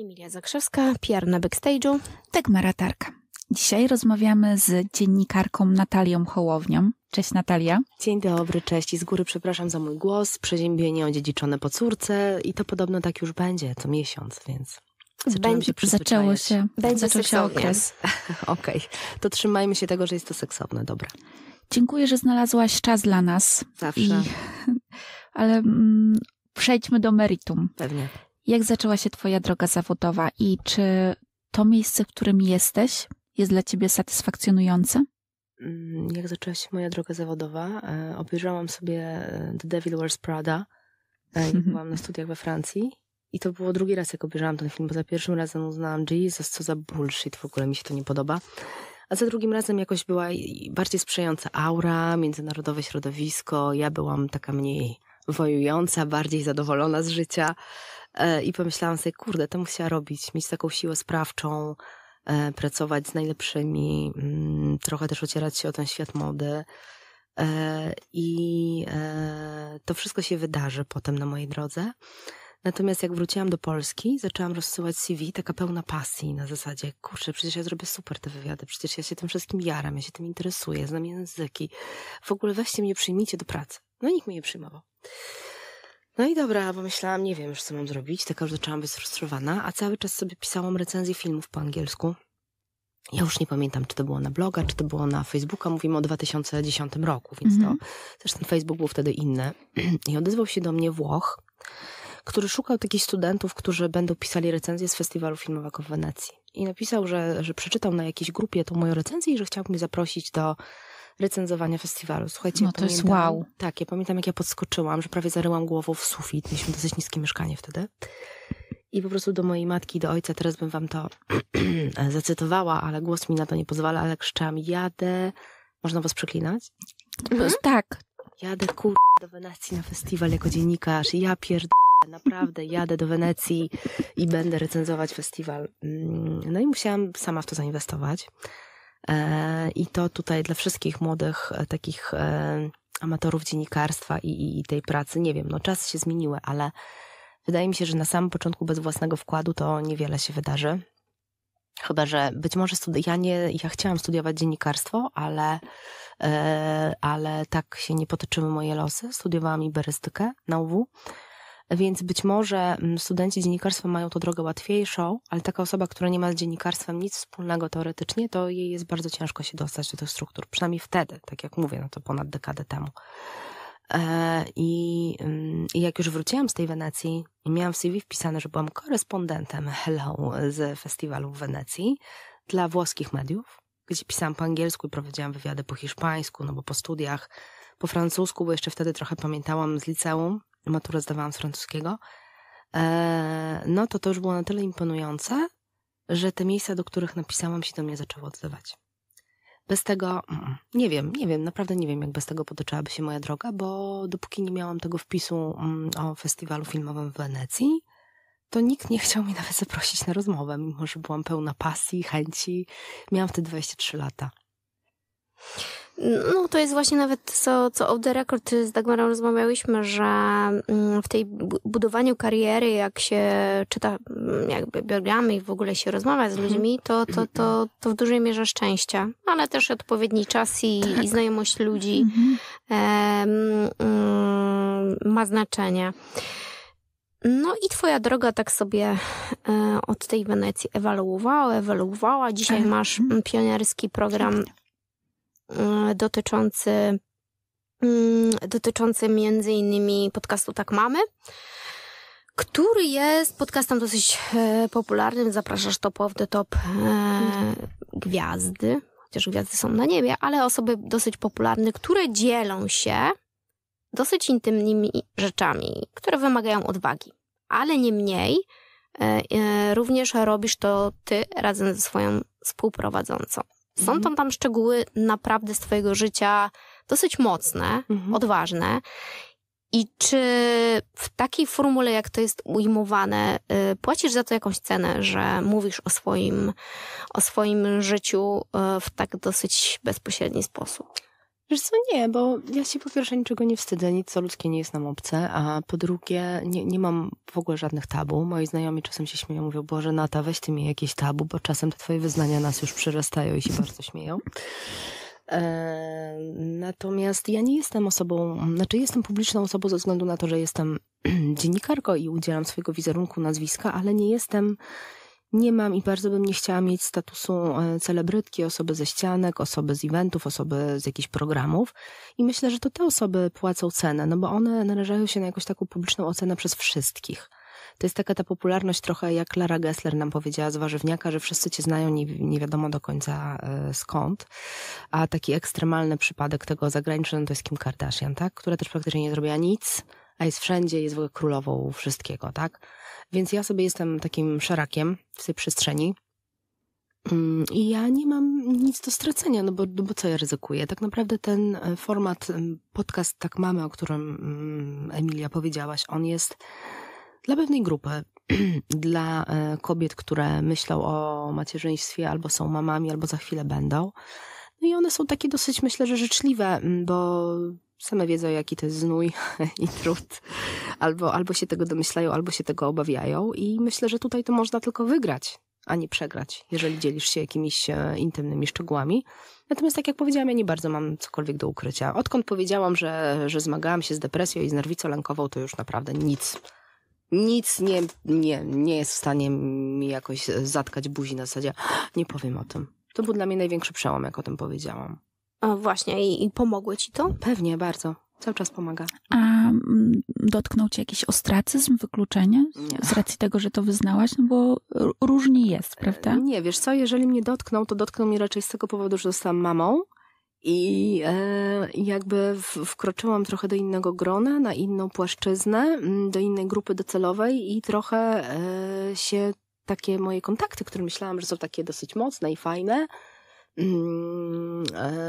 Emilia Zakrzewska, PR na backstage'u. Tak, Maratarka. Dzisiaj rozmawiamy z dziennikarką Natalią Hołownią. Cześć Natalia. Dzień dobry, cześć. I z góry przepraszam za mój głos, przeziębienie odziedziczone po córce i to podobno tak już będzie co miesiąc, więc Zaczęłam się Zaczęło się. Będzie Zaczął się okres. Okej, okay. to trzymajmy się tego, że jest to seksowne, dobra. Dziękuję, że znalazłaś czas dla nas. Zawsze. I... Ale mm, przejdźmy do meritum. Pewnie. Jak zaczęła się Twoja droga zawodowa i czy to miejsce, w którym jesteś, jest dla Ciebie satysfakcjonujące? Mm, jak zaczęła się moja droga zawodowa, e, obejrzałam sobie e, The Devil Wears Prada, e, mhm. byłam na studiach we Francji. I to było drugi raz, jak obejrzałam ten film, bo za pierwszym razem uznałam, Jesus, co za bullshit, w ogóle mi się to nie podoba. A za drugim razem jakoś była bardziej sprzyjająca aura, międzynarodowe środowisko. Ja byłam taka mniej wojująca, bardziej zadowolona z życia. E, I pomyślałam sobie, kurde, to musiała robić, mieć taką siłę sprawczą, e, pracować z najlepszymi, mm, trochę też ocierać się o ten świat mody. E, I to wszystko się wydarzy potem na mojej drodze. Natomiast jak wróciłam do Polski, zaczęłam rozsyłać CV, taka pełna pasji na zasadzie, kurczę, przecież ja zrobię super te wywiady, przecież ja się tym wszystkim jaram, ja się tym interesuję, znam języki. W ogóle weźcie mnie, przyjmijcie do pracy. No nikt mnie nie przyjmował. No i dobra, bo myślałam, nie wiem już co mam zrobić, taka już zaczęłam być sfrustrowana, a cały czas sobie pisałam recenzję filmów po angielsku. Ja już nie pamiętam, czy to było na bloga, czy to było na Facebooka. Mówimy o 2010 roku, więc to mhm. też ten Facebook był wtedy inny. I odezwał się do mnie Włoch, który szukał takich studentów, którzy będą pisali recenzje z festiwalu filmowego w Wenecji. I napisał, że, że przeczytał na jakiejś grupie tą moją recenzję i że chciałby mnie zaprosić do recenzowania festiwalu. Słuchajcie, no to pamiętam, jest wow. Tak, ja pamiętam jak ja podskoczyłam, że prawie zaryłam głową w sufit. Mieliśmy dosyć niskie mieszkanie wtedy. I po prostu do mojej matki, do ojca, teraz bym wam to zacytowała, ale głos mi na to nie pozwala, ale krzyczałam, jadę... Można was przeklinać? Mhm. Tak. Jadę kur... do Wenecji na festiwal jako dziennikarz. Ja pierd naprawdę jadę do Wenecji i będę recenzować festiwal. Mm, no i musiałam sama w to zainwestować. E, I to tutaj dla wszystkich młodych e, takich e, amatorów dziennikarstwa i, i, i tej pracy, nie wiem, no czas się zmieniły, ale wydaje mi się, że na samym początku bez własnego wkładu to niewiele się wydarzy. Chyba, że być może studi- ja, nie, ja chciałam studiować dziennikarstwo, ale, yy, ale tak się nie potoczyły moje losy. Studiowałam iberystykę na UW więc być może mm, studenci dziennikarstwa mają to drogę łatwiejszą, ale taka osoba, która nie ma z dziennikarstwem nic wspólnego teoretycznie, to jej jest bardzo ciężko się dostać do tych struktur. Przynajmniej wtedy, tak jak mówię, no to ponad dekadę temu. E, I, mm, I jak już wróciłam z tej Wenecji i miałam w CV wpisane, że byłam korespondentem Hello z festiwalu w Wenecji dla włoskich mediów, gdzie pisałam po angielsku i prowadziłam wywiady po hiszpańsku, no bo po studiach, po francusku, bo jeszcze wtedy trochę pamiętałam z liceum, maturę zdawałam z francuskiego, e, no to to już było na tyle imponujące, że te miejsca, do których napisałam, się do mnie zaczęły odzywać. Bez tego, mm, nie wiem, nie wiem, naprawdę nie wiem, jak bez tego potoczyłaby się moja droga, bo dopóki nie miałam tego wpisu mm, o festiwalu filmowym w Wenecji, to nikt nie chciał mi nawet zaprosić na rozmowę, mimo że byłam pełna pasji, chęci. Miałam wtedy 23 lata. No to jest właśnie nawet co, co off the record z Dagmarą rozmawiałyśmy, że mm, w tej budowaniu kariery, jak się czyta mm, jakby biogramy i w ogóle się rozmawia z mhm. ludźmi, to, to, to, to w dużej mierze szczęście, ale też odpowiedni czas i, tak. i znajomość ludzi mhm. Mm, ma znaczenie. No i twoja droga tak sobie e, od tej Wenecji ewaluowała, ewaluowała. Dzisiaj tak. masz mhm. pionierski program E, dotyczący, mm, dotyczący między innymi podcastu Tak Mamy, który jest podcastem dosyć e, popularnym. Zapraszasz top of the top gwiazdy, chociaż gwiazdy są na niebie, ale osoby dosyć popularne, które dzielą się dosyć intymnymi rzeczami, które wymagają odwagi. Ale nie mniej, e, również robisz to ty razem ze swoją współprowadzącą. Są mhm. tam, tam szczegóły naprawdę z Twojego życia dosyć mocne, mhm. odważne. I czy w takiej formule, jak to jest ujmowane, y, płacisz za to jakąś cenę, że mówisz o swoim, o swoim życiu y, w tak dosyć bezpośredni sposób? Wiesz co, nie, bo ja się po pierwsze niczego nie wstydzę, nic co ludzkie nie jest nam obce, a po drugie nie, nie mam w ogóle żadnych tabu. Moi znajomi czasem się śmieją, mówią, Boże Nata, weź ty mi jakieś tabu, bo czasem te twoje wyznania nas już przerastają i się bardzo śmieją. E, natomiast ja nie jestem osobą, znaczy jestem publiczną osobą ze względu na to, że jestem dziennikarką i udzielam swojego wizerunku, nazwiska, ale nie jestem nie mam i bardzo bym nie chciała mieć statusu e, celebrytki, osoby ze ścianek, osoby z eventów, osoby z jakichś programów. I myślę, że to te osoby płacą cenę, no bo one narażają się na jakąś taką publiczną ocenę przez wszystkich. To jest taka ta popularność trochę jak Lara Gessler nam powiedziała z warzywniaka, że wszyscy cię znają, nie, nie wiadomo do końca e, skąd. A taki ekstremalny przypadek tego zagranicznego to jest Kim Kardashian, tak? Która też praktycznie nie zrobiła nic, a jest wszędzie, jest w ogóle królową wszystkiego, tak? Więc ja sobie jestem takim szarakiem w tej przestrzeni. Mm, I ja nie mam nic do stracenia, no bo, no bo co ja ryzykuję? Tak naprawdę ten e, format, podcast Tak Mamy, o którym mm, Emilia powiedziałaś, on jest dla pewnej grupy, dla e, kobiet, które myślą o macierzyństwie, albo są mamami, albo za chwilę będą. No i one są takie dosyć, myślę, że życzliwe, bo same wiedzą, jaki to jest znój i trud. Albo, albo się tego domyślają, albo się tego obawiają. I myślę, że tutaj to można tylko wygrać, a nie przegrać, jeżeli dzielisz się jakimiś e, intymnymi szczegółami. Natomiast tak jak powiedziałam, ja nie bardzo mam cokolwiek do ukrycia. Odkąd powiedziałam, że, że zmagałam się z depresją i z nerwicą lękową, to już naprawdę nic nic nie, nie, nie jest w stanie mi jakoś zatkać buzi na zasadzie, ah, nie powiem o tym. To był dla mnie największy przełom, jak o tym powiedziałam. A właśnie, i, i pomogły ci to? Pewnie, bardzo. Cały czas pomaga. A mm, dotknął cię jakiś ostracyzm, wykluczenie? Nie. Z racji tego, że to wyznałaś? No bo różnie jest, prawda? Nie, wiesz co, jeżeli mnie dotknął, to dotknął mnie raczej z tego powodu, że zostałam mamą. I e, jakby wkroczyłam trochę do innego grona, na inną płaszczyznę, mm, do innej grupy docelowej i trochę e, się takie moje kontakty, które myślałam, że są takie dosyć mocne i fajne, Mm, e,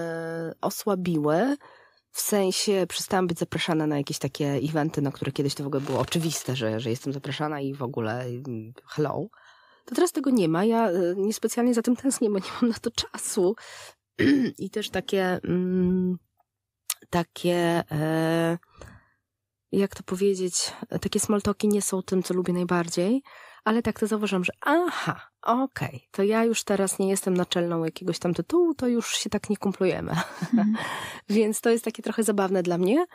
osłabiły. W sensie przestałam być zapraszana na jakieś takie eventy, na które kiedyś to w ogóle było oczywiste, że, że jestem zapraszana i w ogóle hello. To teraz tego nie ma. Ja e, niespecjalnie za tym tęsknię, bo nie mam na to czasu. I też takie, mm, takie, e, jak to powiedzieć, takie small nie są tym, co lubię najbardziej ale tak to zauważyłam, że aha, okej, okay, to ja już teraz nie jestem naczelną jakiegoś tam tytułu, to już się tak nie kumplujemy. Mhm. Więc to jest takie trochę zabawne dla mnie.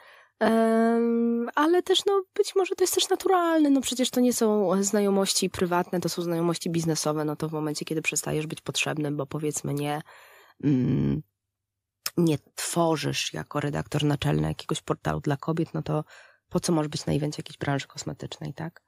Um, ale też, no, być może to jest też naturalne. No, przecież to nie są znajomości prywatne, to są znajomości biznesowe. No to w momencie, kiedy przestajesz być potrzebnym, bo powiedzmy nie, mm, nie tworzysz jako redaktor naczelny jakiegoś portalu dla kobiet, no to po co możesz być na evencie jakiejś branży kosmetycznej, tak?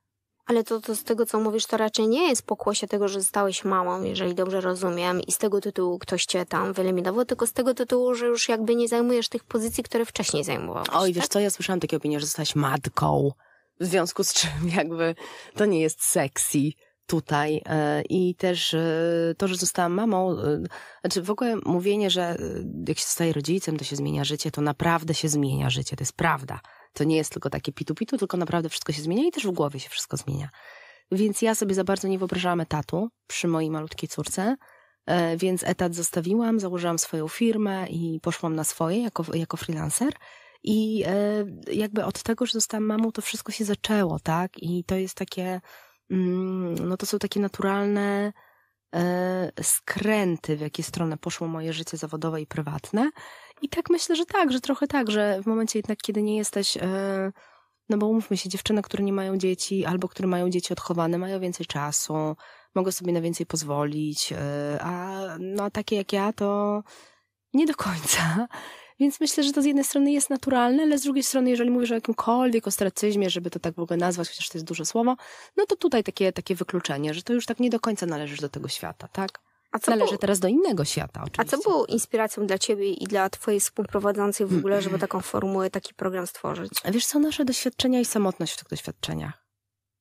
Ale to, to z tego, co mówisz, to raczej nie jest pokłosie tego, że zostałeś mamą, jeżeli dobrze rozumiem, i z tego tytułu ktoś cię tam wyeliminował, tylko z tego tytułu, że już jakby nie zajmujesz tych pozycji, które wcześniej zajmowałeś. Oj, tak? wiesz co, ja słyszałam takie opinie, że zostałaś matką, w związku z czym jakby to nie jest sexy tutaj e, i też e, to, że zostałam mamą, e, znaczy w ogóle mówienie, że jak się staje rodzicem, to się zmienia życie, to naprawdę się zmienia życie, to jest prawda. To nie jest tylko takie pitu-pitu, tylko naprawdę wszystko się zmienia i też w głowie się wszystko zmienia. Więc ja sobie za bardzo nie wyobrażałam etatu przy mojej malutkiej córce, e, więc etat zostawiłam, założyłam swoją firmę i poszłam na swoje jako, jako freelancer. I e, jakby od tego, że zostałam mamą, to wszystko się zaczęło, tak? I to jest takie, mm, no to są takie naturalne e, skręty, w jakie stronę poszło moje życie zawodowe i prywatne. I tak myślę, że tak, że trochę tak, że w momencie jednak, kiedy nie jesteś, e, no bo umówmy się, dziewczyny, które nie mają dzieci albo które mają dzieci odchowane, mają więcej czasu, mogą sobie na więcej pozwolić, e, a no takie jak ja to nie do końca. Więc myślę, że to z jednej strony jest naturalne, ale z drugiej strony, jeżeli mówisz o jakimkolwiek ostracyzmie, żeby to tak w ogóle nazwać, chociaż to jest duże słowo, no to tutaj takie, takie wykluczenie, że to już tak nie do końca należysz do tego świata, tak? A co Należy było, teraz do innego świata oczywiście. A co było inspiracją dla ciebie i dla twojej współprowadzącej w ogóle, żeby taką formułę, taki program stworzyć? wiesz, są nasze doświadczenia i samotność w tych doświadczeniach.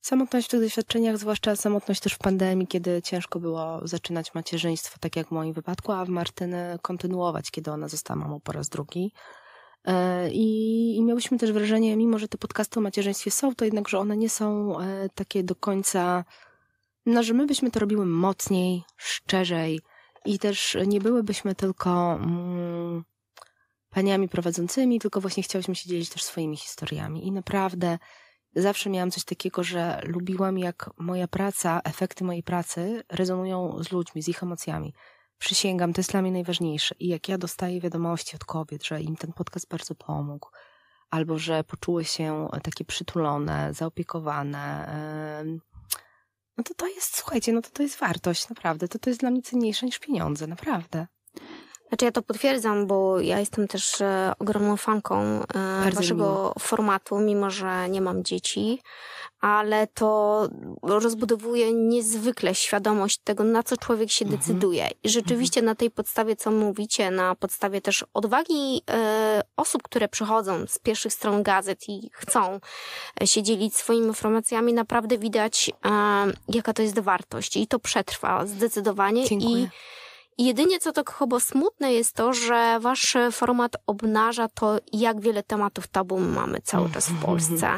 Samotność w tych doświadczeniach, zwłaszcza samotność też w pandemii, kiedy ciężko było zaczynać macierzyństwo, tak jak w moim wypadku, a w Martyny kontynuować, kiedy ona została mamą po raz drugi. E, I, I miałyśmy też wrażenie, mimo że te podcasty o macierzyństwie są, to jednak, że one nie są e, takie do końca no, że my byśmy to robiły mocniej, szczerzej i też nie byłybyśmy tylko mm, paniami prowadzącymi, tylko właśnie chciałyśmy się dzielić też swoimi historiami. I naprawdę zawsze miałam coś takiego, że lubiłam, jak moja praca, efekty mojej pracy rezonują z ludźmi, z ich emocjami. Przysięgam, to jest dla mnie najważniejsze. I jak ja dostaję wiadomości od kobiet, że im ten podcast bardzo pomógł, albo że poczuły się takie przytulone, zaopiekowane, yy, no to to jest, słuchajcie, no to to jest wartość, naprawdę. To to jest dla mnie cenniejsze niż pieniądze, naprawdę. Znaczy ja to potwierdzam, bo ja jestem też e, ogromną fanką e, waszego miło. formatu, mimo że nie mam dzieci, ale to rozbudowuje niezwykle świadomość tego, na co człowiek się mhm. decyduje. I mhm. rzeczywiście mhm. na tej podstawie, co mówicie, na podstawie też odwagi e, osób, które przychodzą z pierwszych stron gazet i chcą się dzielić swoimi informacjami, naprawdę widać, jaka to jest wartość. I to przetrwa zdecydowanie. Dziękuję. I Jedynie co tak chyba smutne jest to, że wasz format obnaża to, jak wiele tematów tabu mamy cały czas w Polsce.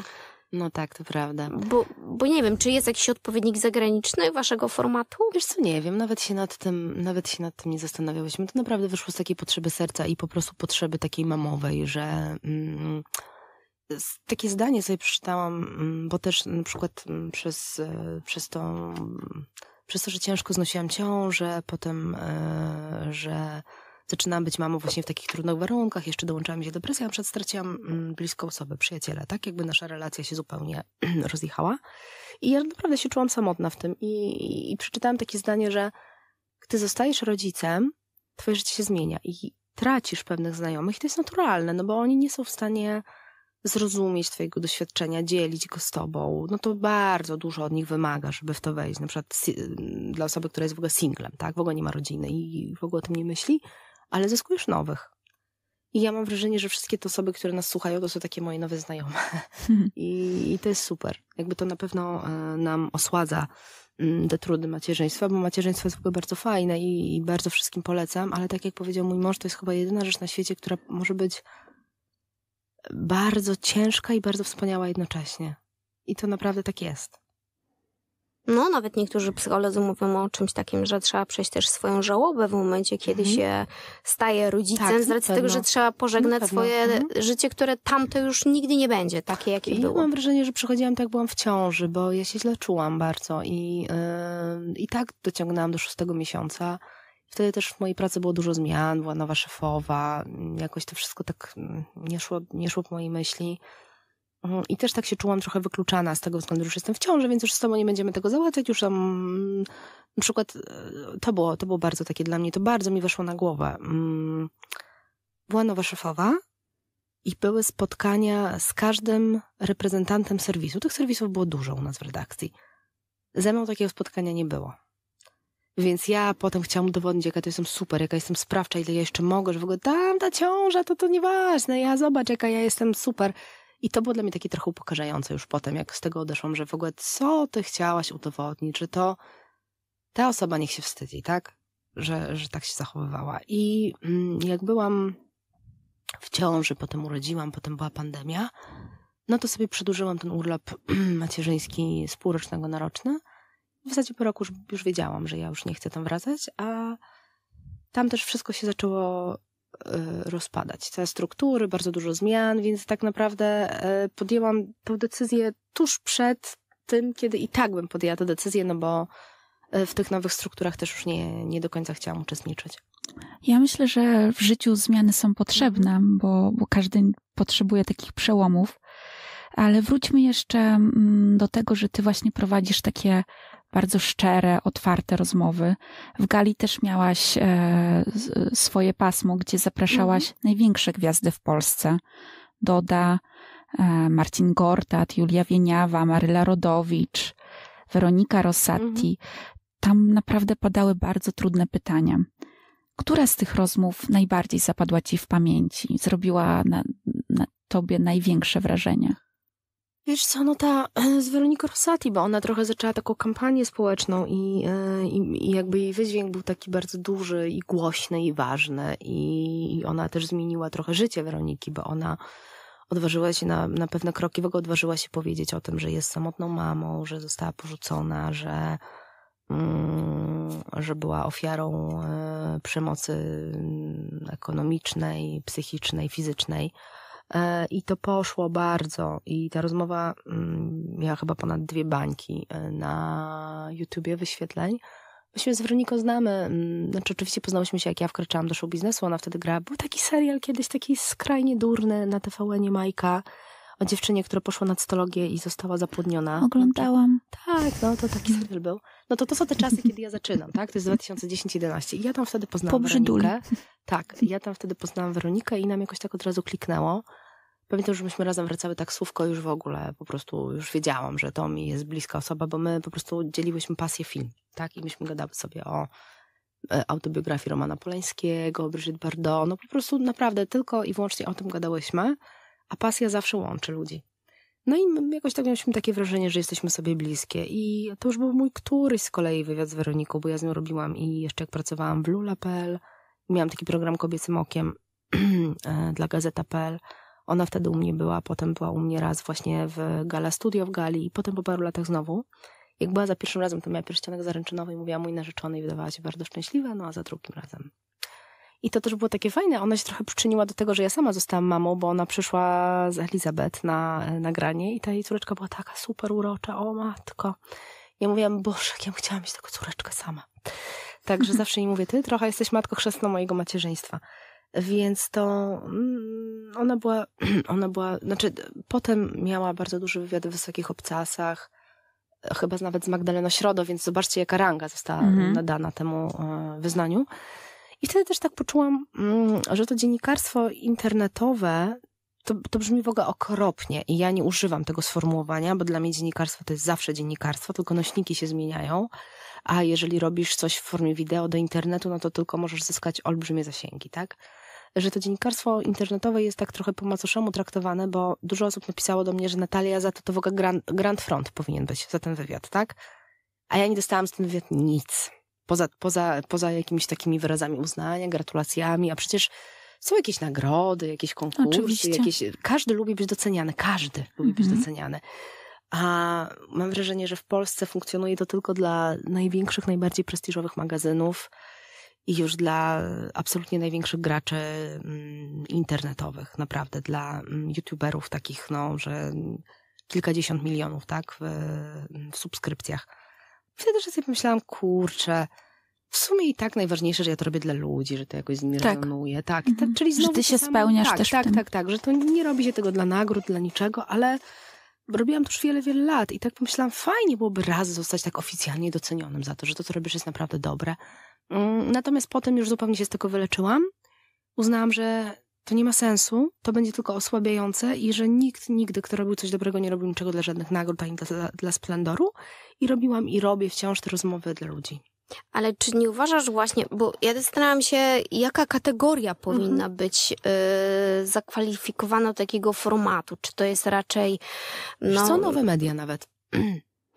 No tak, to prawda. Bo, bo nie wiem, czy jest jakiś odpowiednik zagraniczny waszego formatu? Wiesz co, nie wiem, nawet się nad tym, nawet się nad tym nie zastanawiałyśmy. To naprawdę wyszło z takiej potrzeby serca i po prostu potrzeby takiej mamowej, że... Mm, takie zdanie sobie przeczytałam, mm, bo też na przykład mm, przez, e, przez to przez to, że ciężko znosiłam ciążę, potem, e, że zaczynałam być mamą właśnie w takich trudnych warunkach, jeszcze dołączała mi się depresja, na przykład straciłam mm, bliską osobę, przyjaciela, tak? Jakby nasza relacja się zupełnie rozjechała. I ja naprawdę się czułam samotna w tym i, i, i przeczytałam takie zdanie, że gdy zostajesz rodzicem, twoje życie się zmienia i tracisz pewnych znajomych i to jest naturalne, no bo oni nie są w stanie zrozumieć twojego doświadczenia, dzielić go z tobą, no to bardzo dużo od nich wymaga, żeby w to wejść. Na przykład dla osoby, która jest w ogóle singlem, tak? W ogóle nie ma rodziny i w ogóle o tym nie myśli, ale zyskujesz nowych. I ja mam wrażenie, że wszystkie te osoby, które nas słuchają, to są takie moje nowe znajome. Hmm. I, I, to jest super. Jakby to na pewno e, nam osładza mm, te trudy macierzyństwa, bo macierzyństwo jest w ogóle bardzo fajne i, i bardzo wszystkim polecam, ale tak jak powiedział mój mąż, to jest chyba jedyna rzecz na świecie, która może być bardzo ciężka i bardzo wspaniała jednocześnie. I to naprawdę tak jest. No, nawet niektórzy psycholodzy mówią o czymś takim, że trzeba przejść też swoją żałobę w momencie, kiedy mhm. się staje rodzicem, tak, z racji tego, że trzeba pożegnać swoje mhm. życie, które tamto już nigdy nie będzie, takie jakie I było. Ja mam wrażenie, że przychodziłam tak, byłam w ciąży, bo ja się źle czułam bardzo i, yy, i tak dociągnęłam do szóstego miesiąca Wtedy też w mojej pracy było dużo zmian, była nowa szefowa, mm, jakoś to wszystko tak mm, nie szło, nie szło po mojej myśli. Mm, I też tak się czułam trochę wykluczana z tego względu, że już jestem w ciąży, więc już z tobą nie będziemy tego załatwiać, już tam na przykład e, to było, to było bardzo takie dla mnie, to bardzo mi weszło na głowę. Była nowa szefowa i były spotkania z każdym reprezentantem serwisu. Tych serwisów było dużo u nas w redakcji. Ze mną takiego spotkania nie było. Więc ja potem chciałam udowodnić, jaka to jestem super, jaka jestem sprawcza, ile ja jeszcze mogę, że w ogóle tam ta ciąża, to to nieważne, ja zobacz, jaka ja jestem super. I to było dla mnie takie trochę upokarzające już potem, jak z tego odeszłam, że w ogóle co ty chciałaś udowodnić, że to ta osoba niech się wstydzi, tak? Że, że tak się zachowywała. I mm, jak byłam w ciąży, potem urodziłam, potem była pandemia, no to sobie przedłużyłam ten urlop macierzyński z półrocznego na roczny w zasadzie po roku już, już wiedziałam, że ja już nie chcę tam wracać, a tam też wszystko się zaczęło e, rozpadać. Te struktury, bardzo dużo zmian, więc tak naprawdę e, podjęłam tę decyzję tuż przed tym, kiedy i tak bym podjęła tę decyzję, no bo e, w tych nowych strukturach też już nie, nie do końca chciałam uczestniczyć. Ja myślę, że w życiu zmiany są potrzebne, mhm. bo, bo każdy potrzebuje takich przełomów. Ale wróćmy jeszcze mm, do tego, że ty właśnie prowadzisz takie bardzo szczere, otwarte rozmowy. W gali też miałaś e, swoje pasmo, gdzie zapraszałaś mhm. największe gwiazdy w Polsce. Doda, e, Marcin Gortat, Julia Wieniawa, Maryla Rodowicz, Weronika Rosatti. Mhm. Tam naprawdę padały bardzo trudne pytania. Która z tych rozmów najbardziej zapadła ci w pamięci, zrobiła na, na tobie największe wrażenie? Wiesz co, no ta e, z Weroniką Rosati, bo ona trochę zaczęła taką kampanię społeczną i, e, i, i jakby jej wydźwięk był taki bardzo duży i głośny i ważny i, i ona też zmieniła trochę życie Weroniki, bo ona odważyła się na, na pewne kroki, w ogóle odważyła się powiedzieć o tym, że jest samotną mamą, że została porzucona, że, mm, że była ofiarą y, przemocy ekonomicznej, psychicznej, fizycznej. E, i to poszło bardzo. I ta rozmowa mm, miała chyba ponad dwie bańki e, na YouTubie wyświetleń. Myśmy z Weroniką znamy, mm, znaczy oczywiście poznałyśmy się, jak ja wkraczałam do show biznesu, ona wtedy grała. Był taki serial kiedyś, taki skrajnie durny na TVN-ie Majka o dziewczynie, która poszła na cytologię i została zapłodniona. Oglądałam. Tak, no to taki serial był. No to to są te czasy, kiedy ja zaczynam, tak? To jest 2010-11. Ja tam wtedy poznałam po Weronikę. Tak, ja tam wtedy poznałam Weronikę i nam jakoś tak od razu kliknęło. Pamiętam, że myśmy razem wracały tak słówko już w ogóle, po prostu już wiedziałam, że to mi jest bliska osoba, bo my po prostu dzieliłyśmy pasję film, tak? I myśmy gadały sobie o e, autobiografii Romana Poleńskiego, Bryżyt Bardot, no po prostu naprawdę tylko i wyłącznie o tym gadałyśmy a pasja zawsze łączy ludzi. No i jakoś tak mieliśmy takie wrażenie, że jesteśmy sobie bliskie. I to już był mój któryś z kolei wywiad z Weroniką, bo ja z nią robiłam i jeszcze jak pracowałam w lula.pl, miałam taki program Kobiecym Okiem e, dla gazeta.pl. Ona wtedy u mnie była, potem była u mnie raz właśnie w Gala Studio w Gali i potem po paru latach znowu. Jak była za pierwszym razem, to miała pierścionek zaręczynowy i mówiła mój narzeczony i wydawała się bardzo szczęśliwa, no a za drugim razem i to też było takie fajne. Ona się trochę przyczyniła do tego, że ja sama zostałam mamą, bo ona przyszła z Elizabeth na nagranie i ta jej córeczka była taka super urocza. O matko. Ja mówiłam, boże, jak ja chciałam mieć taką córeczkę sama. Także zawsze jej mówię, ty trochę jesteś matko chrzestną mojego macierzyństwa. Więc to mm, ona była, ona była, znaczy potem miała bardzo duży wywiad w wysokich obcasach, chyba nawet z Magdaleną Środo, więc zobaczcie jaka ranga została mhm. nadana temu e, wyznaniu. I wtedy też tak poczułam, mm, że to dziennikarstwo internetowe to, to, brzmi w ogóle okropnie i ja nie używam tego sformułowania, bo dla mnie dziennikarstwo to jest zawsze dziennikarstwo, tylko nośniki się zmieniają, a jeżeli robisz coś w formie wideo do internetu, no to tylko możesz zyskać olbrzymie zasięgi, tak? Że to dziennikarstwo internetowe jest tak trochę po macoszemu traktowane, bo dużo osób napisało do mnie, że Natalia za to to w ogóle Grand, grand Front powinien być, za ten wywiad, tak? A ja nie dostałam z tym wywiad nic. Poza, poza, poza jakimiś takimi wyrazami uznania, gratulacjami, a przecież są jakieś nagrody, jakieś konkursy, Oczywiście. jakieś. Każdy lubi być doceniany, każdy mhm. lubi być mhm. doceniany. A mam wrażenie, że w Polsce funkcjonuje to tylko dla największych, najbardziej prestiżowych magazynów i już dla absolutnie największych graczy mm, internetowych, naprawdę dla mm, youtuberów takich, no, że kilkadziesiąt milionów, tak, w, w subskrypcjach. Wtedy że sobie pomyślałam, kurczę, w sumie i tak najważniejsze, że ja to robię dla ludzi, że to jakoś z nimi tak. rezonuje. Tak, mhm. tak czyli znowu że ty się samo, spełniasz tak, też tak, tak, tak, tak, że to nie robi się tego dla nagród, dla niczego, ale robiłam to już wiele, wiele lat i tak pomyślałam, fajnie byłoby raz zostać tak oficjalnie docenionym za to, że to, co robisz jest naprawdę dobre. Mm, natomiast potem już zupełnie się z tego wyleczyłam. Uznałam, że to nie ma sensu, to będzie tylko osłabiające i że nikt nigdy, kto robił coś dobrego, nie robił niczego dla żadnych nagród ani dla, dla, dla splendoru i robiłam i robię wciąż te rozmowy dla ludzi. Ale czy nie uważasz właśnie, bo ja zastanawiam się, jaka kategoria mhm. powinna być y, zakwalifikowana do takiego formatu? Czy to jest raczej. No... Są nowe media nawet.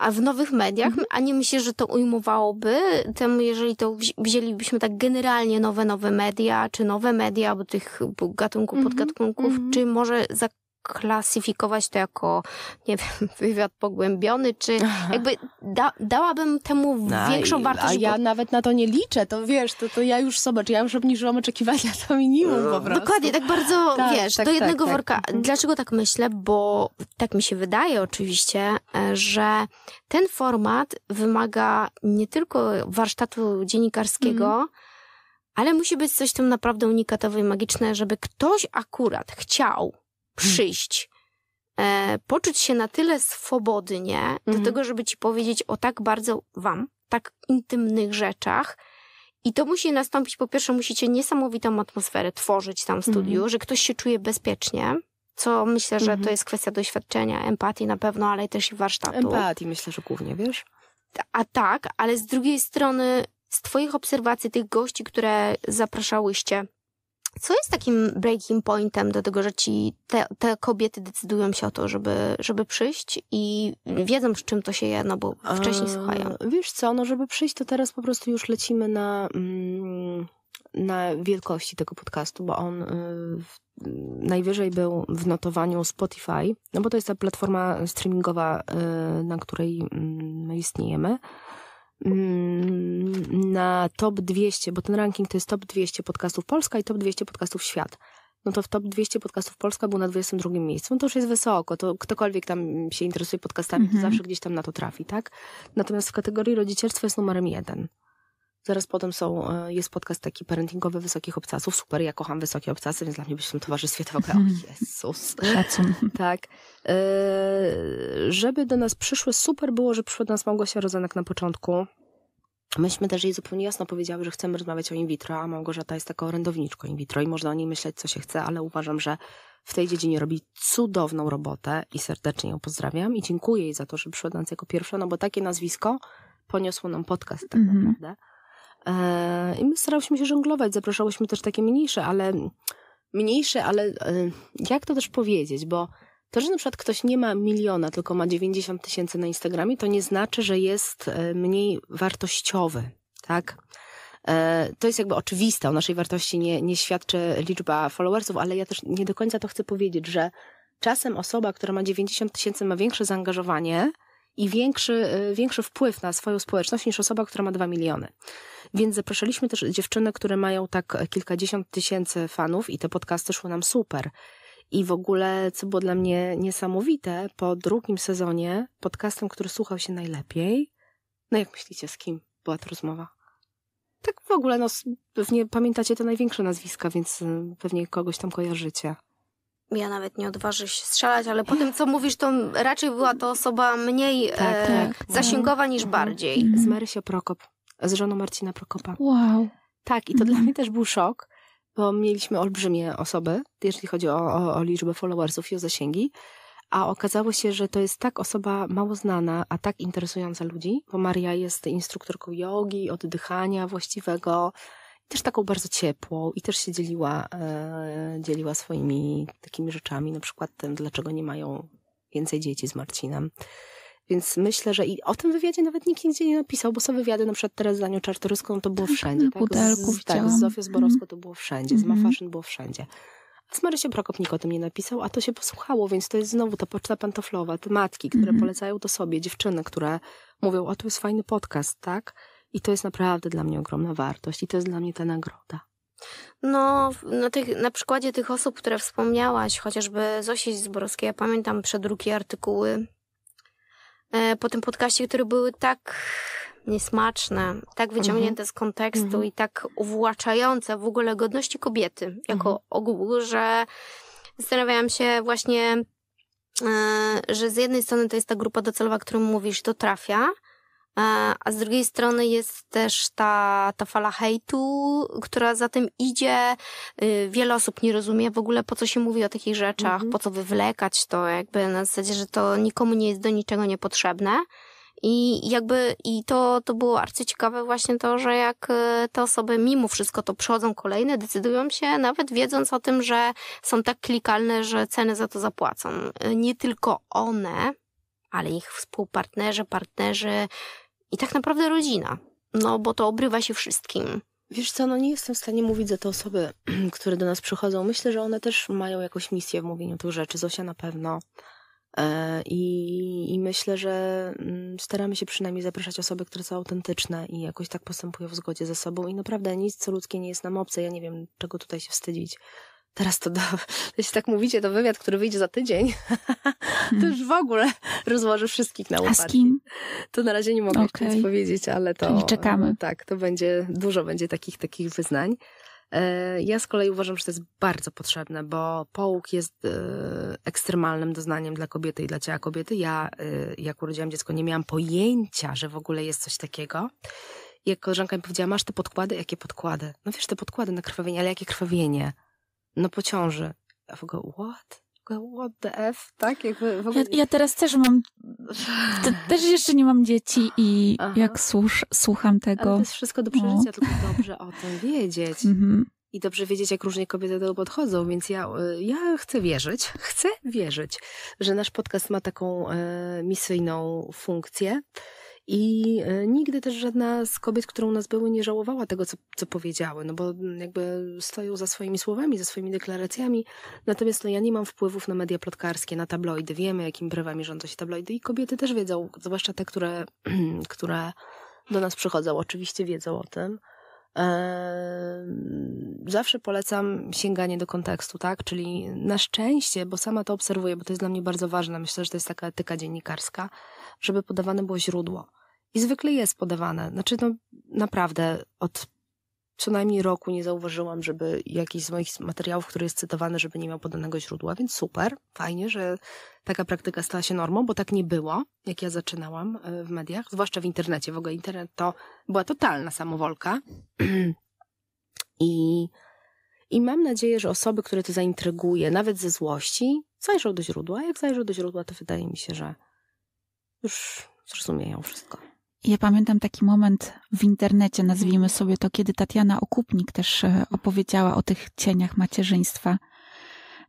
a w nowych mediach, mhm. a nie myślę, że to ujmowałoby temu, jeżeli to wzięlibyśmy tak generalnie nowe, nowe media, czy nowe media, bo tych gatunków, mhm. podgatunków, mhm. czy może za klasyfikować to jako, nie wiem, wywiad pogłębiony, czy Aha. jakby da, dałabym temu no, większą wartość. A ja bo... nawet na to nie liczę, to wiesz, to, to ja już zobacz, ja już obniżyłam oczekiwania do minimum po prostu. Dokładnie, tak bardzo, tak, tak wiesz, tak, do jednego tak, worka. Mhm. Dlaczego tak myślę? Bo tak mi się wydaje oczywiście, e, że ten format wymaga nie tylko warsztatu dziennikarskiego, mm ale musi być coś tam naprawdę unikatowe i magiczne, żeby ktoś akurat chciał przyjść, e, poczuć się na tyle swobodnie mhm. do tego, żeby ci powiedzieć o tak bardzo wam, tak intymnych rzeczach. I to musi nastąpić, po pierwsze, musicie niesamowitą atmosferę tworzyć tam w mhm. studiu, mhm. że ktoś się czuje bezpiecznie, co myślę, że mhm. to jest kwestia doświadczenia, empatii na pewno, ale też i warsztatu. Empatii myślę, że głównie, wiesz? A tak, ale z drugiej strony, z Twoich obserwacji tych gości, które zapraszałyście, co jest takim breaking pointem do tego, że ci te, te, kobiety decydują się o to, żeby, żeby przyjść i wiedzą, z czym to się je, no bo wcześniej eee, słuchają? Wiesz co, no żeby przyjść, to teraz po prostu już lecimy na, mm, na wielkości tego podcastu, bo on y, w najwyżej był w notowaniu Spotify, no bo to jest ta platforma streamingowa, y, na której my mm, istniejemy. Mm, na top 200, bo ten ranking to jest top 200 podcastów Polska i top 200 podcastów świat. No to w top 200 podcastów Polska był na 22 miejscu. No to już jest wysoko. To ktokolwiek tam się interesuje podcastami, to mhm. zawsze gdzieś tam na to trafi, tak? Natomiast w kategorii rodzicielstwo jest numerem jeden. Zaraz potem są, e, jest podcast taki parentingowy Wysokich Obcasów. Super, ja kocham Wysokie Obcasy, więc dla mnie byś w tym towarzystwie to w ogóle, o Jezus. Tak. E, żeby do nas przyszły, super było, że przyszła do nas Małgosia Rozenek na początku. Myśmy też jej zupełnie jasno powiedziały, że chcemy rozmawiać o in vitro, a Małgorzata jest taką orędowniczką in vitro i można o niej myśleć, co się chce, ale uważam, że w tej dziedzinie robi cudowną robotę i serdecznie ją pozdrawiam i dziękuję jej za to, że przyszła do nas jako pierwsza, no bo takie nazwisko poniosło nam podcast, tak mm -hmm. naprawdę. E, I my starałyśmy się żonglować, zapraszałyśmy też takie mniejsze, ale mniejsze, ale e, jak to też powiedzieć, bo to, że na przykład ktoś nie ma miliona, tylko ma 90 tysięcy na Instagramie, to nie znaczy, że jest e, mniej wartościowy, tak? To jest jakby oczywiste, o naszej wartości nie, nie świadczy liczba followersów, ale ja też nie do końca to chcę powiedzieć, że czasem osoba, która ma 90 tysięcy, ma większe zaangażowanie, i większy, y, większy wpływ na swoją społeczność niż osoba, która ma dwa miliony. Więc zapraszaliśmy też dziewczyny, które mają tak kilkadziesiąt tysięcy fanów i te podcasty szły nam super. I w ogóle, co było dla mnie niesamowite, po drugim sezonie podcastem, który słuchał się najlepiej, no jak myślicie, z kim była ta rozmowa? Tak w ogóle, no pewnie pamiętacie te największe nazwiska, więc y, pewnie kogoś tam kojarzycie ja nawet nie odważy się strzelać, ale po tym, co mówisz, to raczej była to osoba mniej tak, tak. e, tak. zasięgowa niż mhm. bardziej. Mhm. Z Marysią Prokop, z żoną Marcina Prokopa. Wow. Tak, i to dla mnie też był szok, bo mieliśmy olbrzymie osoby, jeżeli chodzi o, o, o liczbę followersów i o zasięgi, a okazało się, że to jest tak osoba mało znana, a tak interesująca ludzi, bo Maria jest instruktorką jogi, oddychania właściwego, też taką bardzo ciepłą i też się dzieliła, e, dzieliła swoimi takimi rzeczami, na przykład tym, dlaczego nie mają więcej dzieci z Marcinem. Więc myślę, że i o tym wywiadzie nawet nikt nigdzie nie napisał, bo są wywiady na przykład teraz z Anią Czartoryską, to było tak, wszędzie. Tak, z, tak, z Zofią Zborowską to było wszędzie, mm. z Mafaszyn mhm. było wszędzie. A z Marysią Prokopnik o tym nie napisał, a to się posłuchało, więc to jest znowu ta poczta pantoflowa, te matki, które mm. polecają to sobie, dziewczyny, które mówią, o tu jest fajny podcast, tak? I to jest naprawdę dla mnie ogromna wartość i to jest dla mnie ta nagroda. No, na, tych, na przykładzie tych osób, które wspomniałaś, chociażby Zosi Zborowskiej, ja pamiętam przedruki artykuły e, po tym podcaście, które były tak niesmaczne, tak wyciągnięte z kontekstu mhm. i tak uwłaczające w ogóle godności kobiety jako mhm. ogółu, że zastanawiałam się właśnie, e, że z jednej strony to jest ta grupa docelowa, którą mówisz, to trafia, E, a z drugiej strony jest też ta, ta fala hejtu, która za tym idzie. Y, wiele osób nie rozumie w ogóle, po co się mówi o takich rzeczach, mhm. po co wywlekać to, jakby na zasadzie, że to nikomu nie jest do niczego niepotrzebne. I jakby, i to, to było bardzo ciekawe właśnie to, że jak y, te osoby mimo wszystko to przychodzą kolejne, decydują się, nawet wiedząc o tym, że są tak klikalne, że ceny za to zapłacą. Y, nie tylko one, ale ich współpartnerzy, partnerzy i tak naprawdę rodzina. No bo to obrywa się wszystkim. Wiesz co, no nie jestem w stanie mówić za te osoby, które do nas przychodzą. Myślę, że one też mają jakąś misję w mówieniu tych rzeczy. Zosia na pewno. E, I, I, myślę, że mm, staramy się przynajmniej zapraszać osoby, które są autentyczne i jakoś tak postępują w zgodzie ze sobą. I naprawdę nic, co ludzkie, nie jest nam obce. Ja nie wiem, czego tutaj się wstydzić. Teraz to, do, jeśli tak mówicie, to wywiad, który wyjdzie za tydzień, to już w ogóle rozłoży wszystkich na łopatki. A z kim? To na razie nie mogę okay. nic powiedzieć, ale to... Czyli czekamy. Tak, to będzie, dużo będzie takich, takich wyznań. E, ja z kolei uważam, że to jest bardzo potrzebne, bo połóg jest e, ekstremalnym doznaniem dla kobiety i dla ciała kobiety. Ja, e, jak urodziłam dziecko, nie miałam pojęcia, że w ogóle jest coś takiego. I jak koleżanka mi powiedziała, masz te podkłady? Jakie podkłady? No wiesz, te podkłady na krwawienie, ale jakie krwawienie? no po ciąży. Ja w ogóle, what? what the F, tak? Jakby w ogóle... ja, ja teraz też mam, te, też jeszcze nie mam dzieci i Aha. jak słusz słucham tego. Ale to jest wszystko do przeżycia, no. tylko tak dobrze o tym wiedzieć. Mhm. I dobrze wiedzieć, jak różnie kobiety do tego podchodzą, więc ja, e, ja chcę wierzyć, chcę wierzyć, że nasz podcast ma taką e, misyjną funkcję, i e, nigdy też żadna z kobiet, którą u nas były, nie żałowała tego, co, co powiedziały, no bo jakby stoją za swoimi słowami, za swoimi deklaracjami. Natomiast no, ja nie mam wpływów na media plotkarskie, na tabloidy. Wiemy, jakimi prawami rządzą się tabloidy i kobiety też wiedzą, zwłaszcza te, które, które do nas przychodzą, oczywiście wiedzą o tym zawsze polecam sięganie do kontekstu, tak? Czyli na szczęście, bo sama to obserwuję, bo to jest dla mnie bardzo ważne, myślę, że to jest taka etyka dziennikarska, żeby podawane było źródło. I zwykle jest podawane. Znaczy, no, naprawdę, od co najmniej roku nie zauważyłam, żeby jakiś z moich materiałów, który jest cytowany, żeby nie miał podanego źródła, więc super, fajnie, że taka praktyka stała się normą, bo tak nie było, jak ja zaczynałam e, w mediach, zwłaszcza w internecie. W ogóle internet to była totalna samowolka. I, I mam nadzieję, że osoby, które to zaintryguje, nawet ze złości, zajrzą do źródła. Jak zajrzą do źródła, to wydaje mi się, że już zrozumieją wszystko. Ja pamiętam taki moment w internecie, nazwijmy mhm. sobie to, kiedy Tatiana Okupnik też e, opowiedziała o tych cieniach macierzyństwa,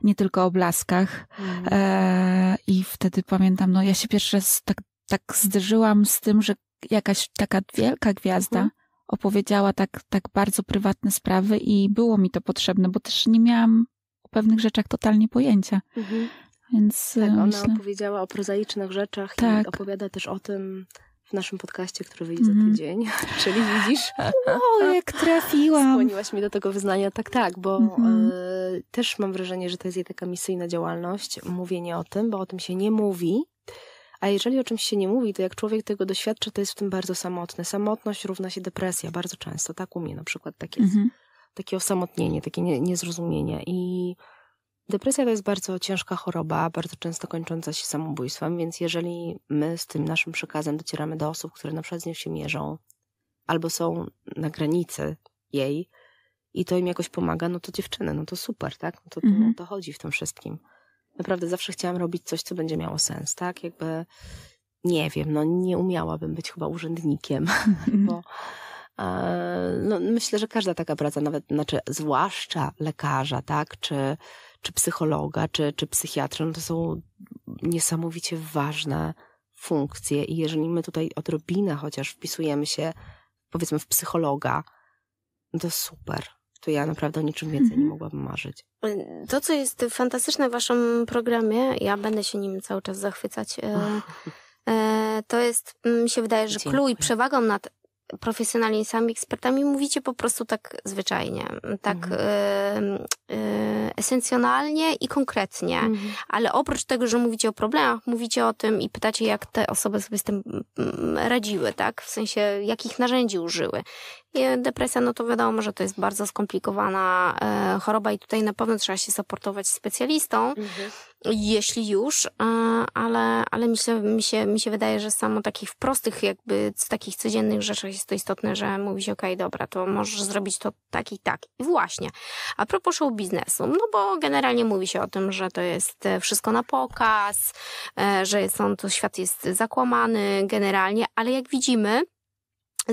nie tylko o blaskach. Mm. E, I wtedy pamiętam, no ja się pierwszy raz tak, tak zderzyłam z tym, że jakaś taka wielka gwiazda mm. opowiedziała tak, tak bardzo prywatne sprawy i było mi to potrzebne, bo też nie miałam o pewnych rzeczach totalnie pojęcia. Mm -hmm. Więc e, tak, ona opowiedziała o prozaicznych rzeczach tak. i opowiada też o tym, w naszym podcaście, który wyjdzie mm. za mhm. tydzień. Czyli widzisz, O, jak trafiłam. Skłoniłaś mnie do tego wyznania, tak, tak, bo mm-hmm. y, też mam wrażenie, że to jest jej taka misyjna działalność, mówienie o tym, bo o tym się nie mówi. A jeżeli o czymś się nie mówi, to jak człowiek tego doświadcza, to jest w tym bardzo samotny. Samotność równa się depresja bardzo często. Tak u mnie na przykład tak jest. Mm-hmm. Takie osamotnienie, takie nie, niezrozumienie. I Depresja to jest bardzo ciężka choroba, bardzo często kończąca się samobójstwem, więc jeżeli my z tym naszym przekazem docieramy do osób, które na przykład z nią się mierzą, albo są na granicy jej i to im jakoś pomaga, no to dziewczyny, no to super, tak? No to, mhm. to chodzi w tym wszystkim. Naprawdę zawsze chciałam robić coś, co będzie miało sens, tak? Jakby nie wiem, no nie umiałabym być chyba urzędnikiem, mhm. bo e, no, myślę, że każda taka praca, nawet, znaczy zwłaszcza lekarza, tak, czy czy psychologa, czy, czy psychiatra, no to są niesamowicie ważne funkcje i jeżeli my tutaj odrobinę chociaż wpisujemy się, powiedzmy, w psychologa, no to super to ja naprawdę o niczym więcej nie mhm. mogłabym marzyć. To, co jest fantastyczne w waszym programie, ja będę się nim cały czas zachwycać, e, to jest, mm, mi się wydaje, że klucz i przewagą nad profesjonalistami, ekspertami mówicie po prostu tak zwyczajnie, tak mhm. esencjonalnie i konkretnie. Mhm. Ale oprócz tego, że mówicie o problemach, mówicie o tym i pytacie, jak te osoby sobie z tym mm, radziły, tak? W sensie, jakich narzędzi użyły. Depresja, no to wiadomo, że to jest bardzo skomplikowana e, choroba i tutaj na pewno trzeba się supportować specjalistą, mhm. jeśli już, e, ale, ale myślę, mi się, mi się wydaje, że samo takich w prostych, jakby z takich codziennych rzeczach jest to istotne, że mówi się, okej, okay, dobra, to możesz zrobić to tak i tak. I właśnie. A propos show biznesu, no bo generalnie mówi się o tym, że to jest e, wszystko na pokaz, że są, to świat jest zakłamany generalnie, ale jak widzimy,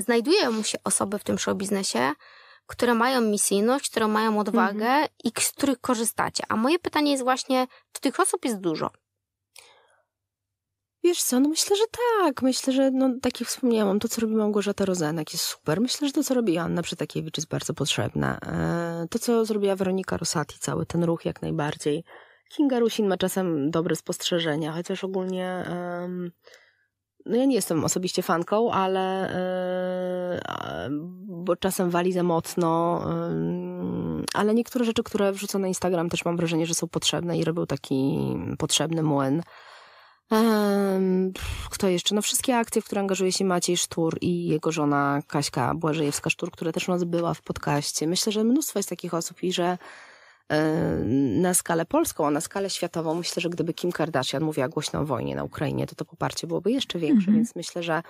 znajdują się osoby w tym show biznesie, które mają misyjność, które mają odwagę mhm. i z których korzystacie. A moje pytanie jest właśnie, czy tych osób jest dużo? Wiesz co, no myślę, że tak. Myślę, że no, tak jak wspomniałam, to co robi Małgorzata Rozenek jest super. Myślę, że to co robi Anna Przetakiewicz jest bardzo potrzebne. E, to co zrobiła Weronika Rosati, cały ten ruch jak najbardziej. Kinga Rusin ma czasem dobre spostrzeżenia, chociaż ogólnie... Um, no ja nie jestem osobiście fanką, ale e, bo czasem wali za mocno, e, ale niektóre rzeczy, które wrzucę na Instagram też mam wrażenie, że są potrzebne i robił taki potrzebny młyn. Kto jeszcze? No wszystkie akcje, w które angażuje się Maciej Sztur i jego żona Kaśka Błażejewska-Sztur, która też u nas była w podcaście. Myślę, że mnóstwo jest takich osób i że E, na skalę polską, a na skalę światową myślę, że gdyby Kim Kardashian mówiła głośno o wojnie na Ukrainie, to to poparcie byłoby jeszcze większe, mhm. więc myślę, że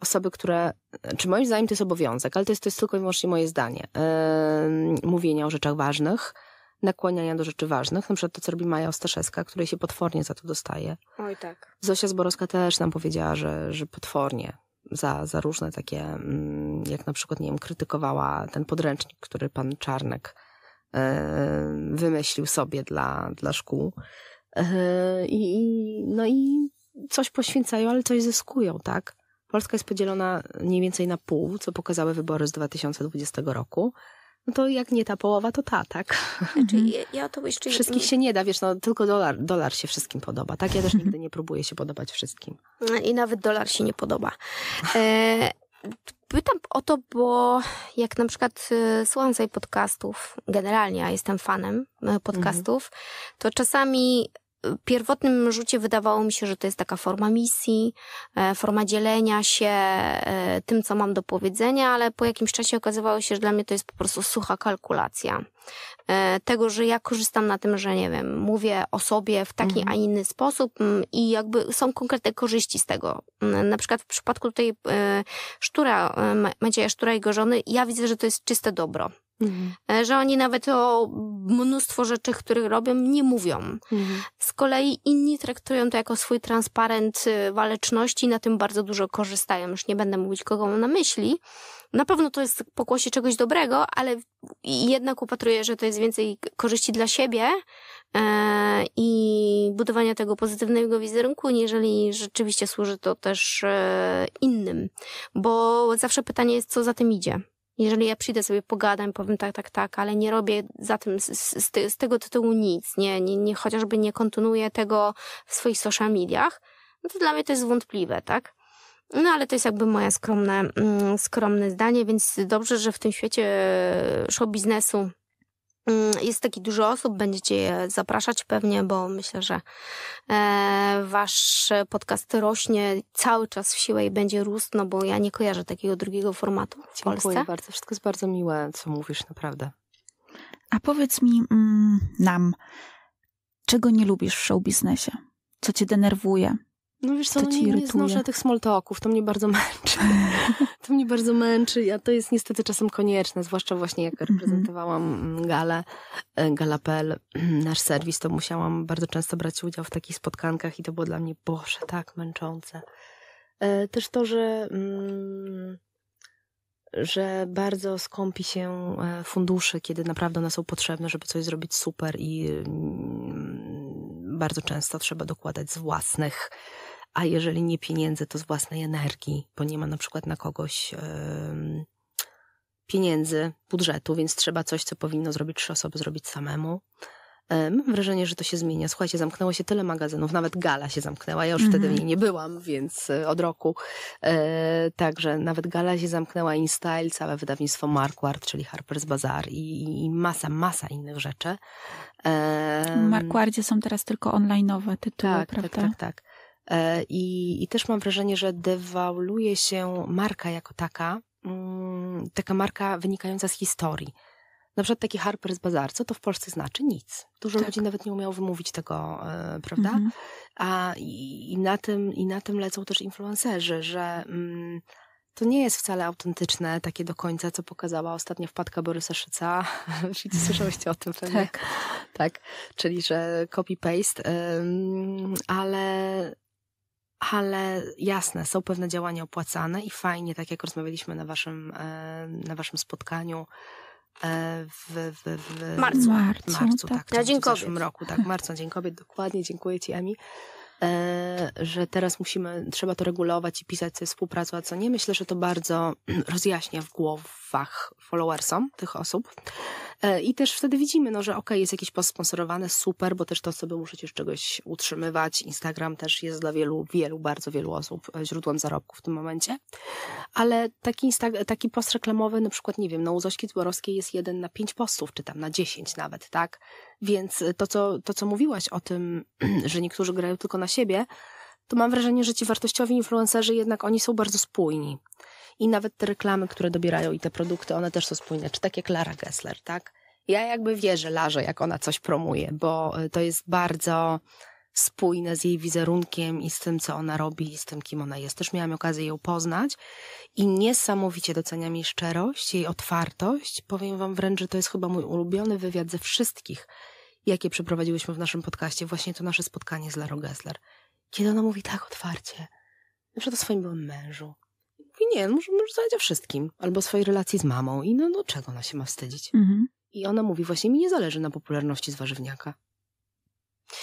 osoby, które, czy moim zdaniem to jest obowiązek, ale to jest, to jest tylko i wyłącznie moje zdanie, yy, e, mówienia o rzeczach ważnych, nakłaniania do rzeczy ważnych, na przykład to, co robi Maja Ostaszewska, której się potwornie za to dostaje. Oj tak. Zosia Zborowska też nam powiedziała, że, że potwornie za, za różne takie, mm, jak na przykład, nie wiem, krytykowała ten podręcznik, który pan Czarnek E, wymyślił sobie dla, dla szkół. E, I, no i coś poświęcają, ale coś zyskują, tak? Polska jest podzielona mniej więcej na pół, co pokazały wybory z 2020 roku. No to jak nie ta połowa, to ta, tak? Znaczy, mhm. ja, ja to jeszcze... Wszystkich się nie da, wiesz, no tylko dolar, dolar się wszystkim podoba, tak? Ja też nigdy nie próbuję się podobać wszystkim. I nawet dolar się nie podoba. E, pytam o to, bo jak na przykład y, słucham sobie podcastów generalnie, a jestem fanem y, podcastów, mhm. to czasami pierwotnym rzucie wydawało mi się, że to jest taka forma misji, e, forma dzielenia się e, tym, co mam do powiedzenia, ale po jakimś czasie okazywało się, że dla mnie to jest po prostu sucha kalkulacja. E, tego, że ja korzystam na tym, że nie wiem, mówię o sobie w taki, mhm. a inny sposób mm, i jakby są konkretne korzyści z tego. Mm, na przykład w przypadku tutaj Sztura, Macieja Sztura i jego żony, ja widzę, że to jest czyste dobro. Mhm. Że oni nawet o mnóstwo rzeczy, których robią, nie mówią. Mhm. Z kolei inni traktują to jako swój transparent y, waleczności i na tym bardzo dużo korzystają. Już nie będę mówić, kogo mam na myśli. Na pewno to jest pokłosie czegoś dobrego, ale jednak upatruję, że to jest więcej korzyści dla siebie e, i budowania tego pozytywnego wizerunku, jeżeli rzeczywiście służy to też e, innym. Bo zawsze pytanie jest, co za tym idzie. Jeżeli ja przyjdę sobie, pogadam, powiem tak, tak, tak, ale nie robię za tym, z, z, z tego tytułu nic, nie, nie, nie, chociażby nie kontynuuję tego w swoich social mediach, no to dla mnie to jest wątpliwe, tak? No ale to jest jakby moje skromne, mm, skromne zdanie, więc dobrze, że w tym świecie e, show biznesu Mm, jest taki dużo osób, będziecie je zapraszać pewnie, bo myślę, że e, wasz podcast rośnie cały czas w siłę i będzie rósł, no bo ja nie kojarzę takiego drugiego formatu w Dziękuję Polsce. bardzo, wszystko jest bardzo miłe, co mówisz, naprawdę. A powiedz mi mm, nam, czego nie lubisz w show biznesie? Co cię denerwuje? No wiesz co, no nie, nie znoszę tych small talków, to mnie bardzo męczy. to mnie bardzo męczy, a to jest niestety czasem konieczne, zwłaszcza właśnie jak mhm. reprezentowałam mm, galę, e, Galapel, nasz serwis, to musiałam bardzo często brać udział w takich spotkankach i to było dla mnie, boże, tak męczące. E, też to, że... Mm, że bardzo skąpi się e, fundusze, kiedy naprawdę one są potrzebne, żeby coś zrobić super i mm, bardzo często trzeba dokładać z własnych a jeżeli nie pieniędzy, to z własnej energii, bo nie ma na przykład na kogoś pieniędzy, budżetu, więc trzeba coś, co powinno zrobić trzy osoby, zrobić samemu. Mam wrażenie, że to się zmienia. Słuchajcie, zamknęło się tyle magazynów, nawet gala się zamknęła. Ja już mhm. wtedy w niej nie byłam, więc e, od roku. E, także nawet gala się zamknęła, InStyle, całe wydawnictwo Marquardt, czyli Harper's Bazaar i, masa, masa innych rzeczy. Markwardzie w Marquardzie są teraz tylko online'owe tytuły, tak, tak prawda? Tak, tak, tak. E, I, I też mam wrażenie, że dewaluuje się marka jako taka, mm, taka marka wynikająca z historii. Na przykład taki Harper's Bazaar, co to w Polsce znaczy? Nic. Dużo tak. ludzi nawet nie umiało wymówić tego, e, prawda? Mhm. A i, i, na tym, i na tym lecą też influencerzy, że mm, to nie jest wcale autentyczne takie do końca, co pokazała ostatnia wpadka Borysa Szyca. Mhm. Słyszałyście o tym pewnie. Tak. tak. Czyli, że copy-paste. ale ale jasne, są pewne działania opłacane i fajnie, tak jak rozmawialiśmy na waszym, e, na waszym spotkaniu e, w, w, w marcu. marcu, marcu tak, tak, na W zeszłym roku, tak, marcu, Dzień Kobiet, dokładnie, dziękuję ci Emi. E, że teraz musimy, trzeba to regulować i pisać sobie współpracę, a co nie. Myślę, że to bardzo rozjaśnia w głowach followersom tych osób. E, I też wtedy widzimy, no, że ok, jest jakieś post super, bo też te osoby muszą się z czegoś utrzymywać. Instagram też jest dla wielu, wielu, bardzo wielu osób źródłem zarobku w tym momencie. Ale taki, insta- taki post reklamowy, na przykład, nie wiem, no, u Zośki jest jeden na pięć postów, czy tam na dziesięć nawet, tak? Więc to co, to, co mówiłaś o tym, że niektórzy grają tylko na siebie, to mam wrażenie, że ci wartościowi influencerzy jednak oni są bardzo spójni. I nawet te reklamy, które dobierają i te produkty, one też są spójne. Czy takie Lara Gessler, tak? Ja jakby wierzę Larze, jak ona coś promuje, bo y, to jest bardzo spójne z jej wizerunkiem i z tym, co ona robi i z tym, kim ona jest. Też miałam okazję ją poznać i niesamowicie doceniam jej szczerość, jej otwartość. Powiem wam wręcz, że to jest chyba mój ulubiony wywiad ze wszystkich jakie przeprowadziłyśmy w naszym podcaście, właśnie to nasze spotkanie z Laro Gessler. Kiedy ona mówi tak otwarcie, na przykład o swoim byłym mężu. Mówi, nie, może, może zajdzie o wszystkim. Albo o swojej relacji z mamą. I no, no czego ona się ma wstydzić? Mhm. I ona mówi, właśnie mi nie zależy na popularności z warzywniaka.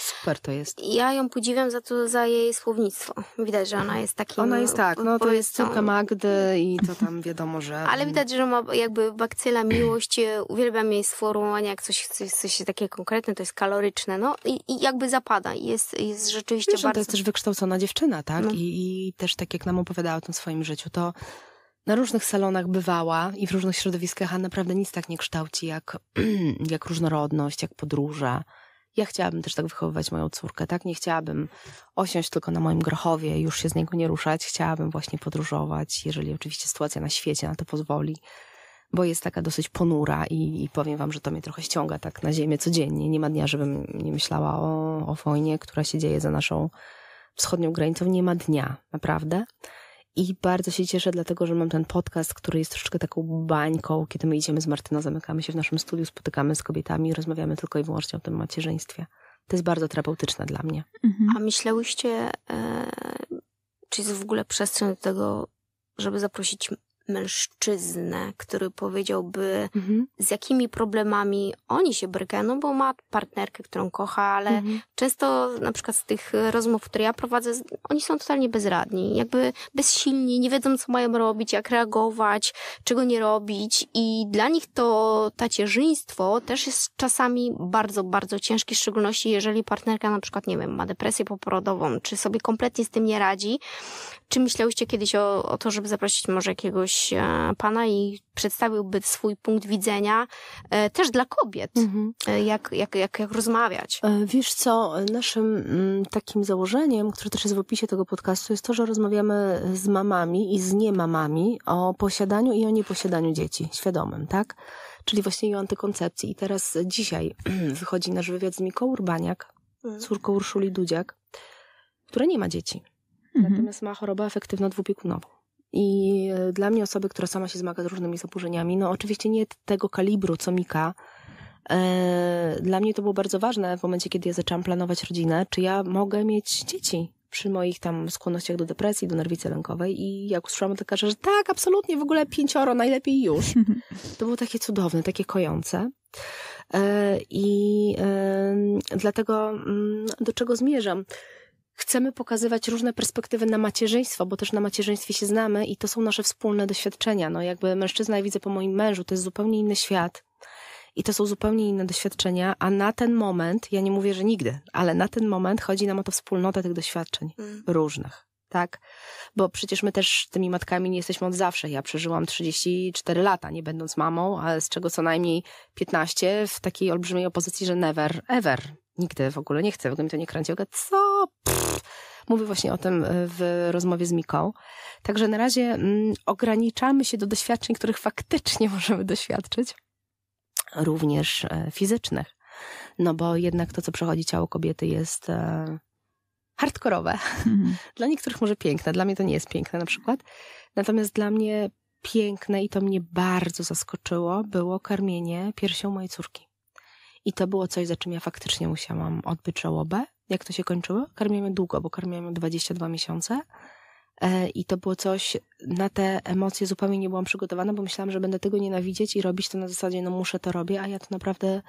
Super to jest. Ja ją podziwiam za to, za jej słownictwo. Widać, że ona jest takim... Ona jest tak, no to jest córka Magdy i to tam wiadomo, że... Ale widać, że ma jakby bakcyla miłość, uwielbiam jej sformułowanie, jak coś, coś, coś takie konkretne, to jest kaloryczne, no i, i jakby zapada. Jest, jest rzeczywiście Wiesz, bardzo... to jest też wykształcona dziewczyna, tak? No. I, I też tak jak nam opowiadała o tym swoim życiu, to na różnych salonach bywała i w różnych środowiskach, a naprawdę nic tak nie kształci jak, jak różnorodność, jak podróże. Ja chciałabym też tak wychowywać moją córkę, tak? Nie chciałabym osiąść tylko na moim grochowie, już się z niego nie ruszać. Chciałabym właśnie podróżować, jeżeli oczywiście sytuacja na świecie na to pozwoli, bo jest taka dosyć ponura i, i powiem wam, że to mnie trochę ściąga tak na ziemię codziennie. Nie ma dnia, żebym nie myślała o, o wojnie, która się dzieje za naszą wschodnią granicą. Nie ma dnia, naprawdę. I bardzo się cieszę, dlatego że mam ten podcast, który jest troszeczkę taką bańką, kiedy my idziemy z Martyną, zamykamy się w naszym studiu, spotykamy z kobietami i rozmawiamy tylko i wyłącznie o tym macierzyństwie. To jest bardzo terapeutyczne dla mnie. Mhm. A myślałyście, e, czy jest w ogóle przestrzeń do tego, żeby zaprosić mężczyznę, który powiedziałby, mhm. z jakimi problemami oni się brykają, no bo ma partnerkę, którą kocha, ale mhm. często na przykład z tych e, rozmów, które ja prowadzę, oni są totalnie bezradni, jakby bezsilni, nie wiedzą, co mają robić, jak reagować, czego nie robić i dla nich to tacierzyństwo też jest czasami bardzo, bardzo ciężkie, w szczególności jeżeli partnerka na przykład, nie wiem, ma depresję poporodową, czy sobie kompletnie z tym nie radzi. Czy myślałyście kiedyś o, o to, żeby zaprosić może jakiegoś E, pana i przedstawiłby swój punkt widzenia e, też dla kobiet, mhm. E, jak, jak, jak, jak rozmawiać. Wiesz co, naszym mm, takim założeniem, które też jest w opisie tego podcastu, jest to, że rozmawiamy z mamami i z niemamami o posiadaniu i o nieposiadaniu dzieci, świadomym, tak? Czyli właśnie o antykoncepcji. I teraz dzisiaj wychodzi nasz wywiad z Miką Urbaniak, mm. córką Urszuli Dudziak, która nie ma dzieci. Mhm. Natomiast ma chorobę afektywno-dwupiekunową. I e, dla mnie osoby, która sama się zmaga z różnymi zaburzeniami, no oczywiście nie tego kalibru, co Mika, e, dla mnie to było bardzo ważne w momencie, kiedy ja zaczęłam planować rodzinę, czy ja mogę mieć dzieci przy moich tam skłonnościach do depresji, do nerwicy lękowej i jak usłyszałam od że tak, absolutnie, w ogóle pięcioro, najlepiej już. To było takie cudowne, takie kojące. E, I dlatego mm, do czego zmierzam? chcemy pokazywać różne perspektywy na macierzyństwo, bo też na macierzyństwie się znamy i to są nasze wspólne doświadczenia. No jakby mężczyzna, ja widzę po moim mężu, to jest zupełnie inny świat i to są zupełnie inne doświadczenia, a na ten moment, ja nie mówię, że nigdy, ale na ten moment chodzi nam o to wspólnotę tych doświadczeń mm. różnych. Tak, bo przecież my też tymi matkami nie jesteśmy od zawsze. Ja przeżyłam 34 lata, nie będąc mamą, ale z czego co najmniej 15 w takiej olbrzymiej opozycji, że never ever nigdy w ogóle nie chcę, w ogóle mi to nie kręci. Ogóle, co? Mówię właśnie o tym e, w rozmowie z Miką. Także na razie mm, ograniczamy się do doświadczeń, których faktycznie możemy doświadczyć, również e, fizycznych. No bo jednak to, co przechodzi ciało kobiety, jest e, hardkorowe. Mhm. Dla niektórych może piękne, dla mnie to nie jest piękne na przykład. Natomiast dla mnie piękne i to mnie bardzo zaskoczyło, było karmienie piersią mojej córki. I to było coś, za czym ja faktycznie musiałam odbyć żałobę. Jak to się kończyło? Karmiłem długo, bo karmiłem 22 miesiące. E, I to było coś, na te emocje zupełnie nie byłam przygotowana, bo myślałam, że będę tego nienawidzieć i robić to na zasadzie, no muszę to robić, a ja to naprawdę,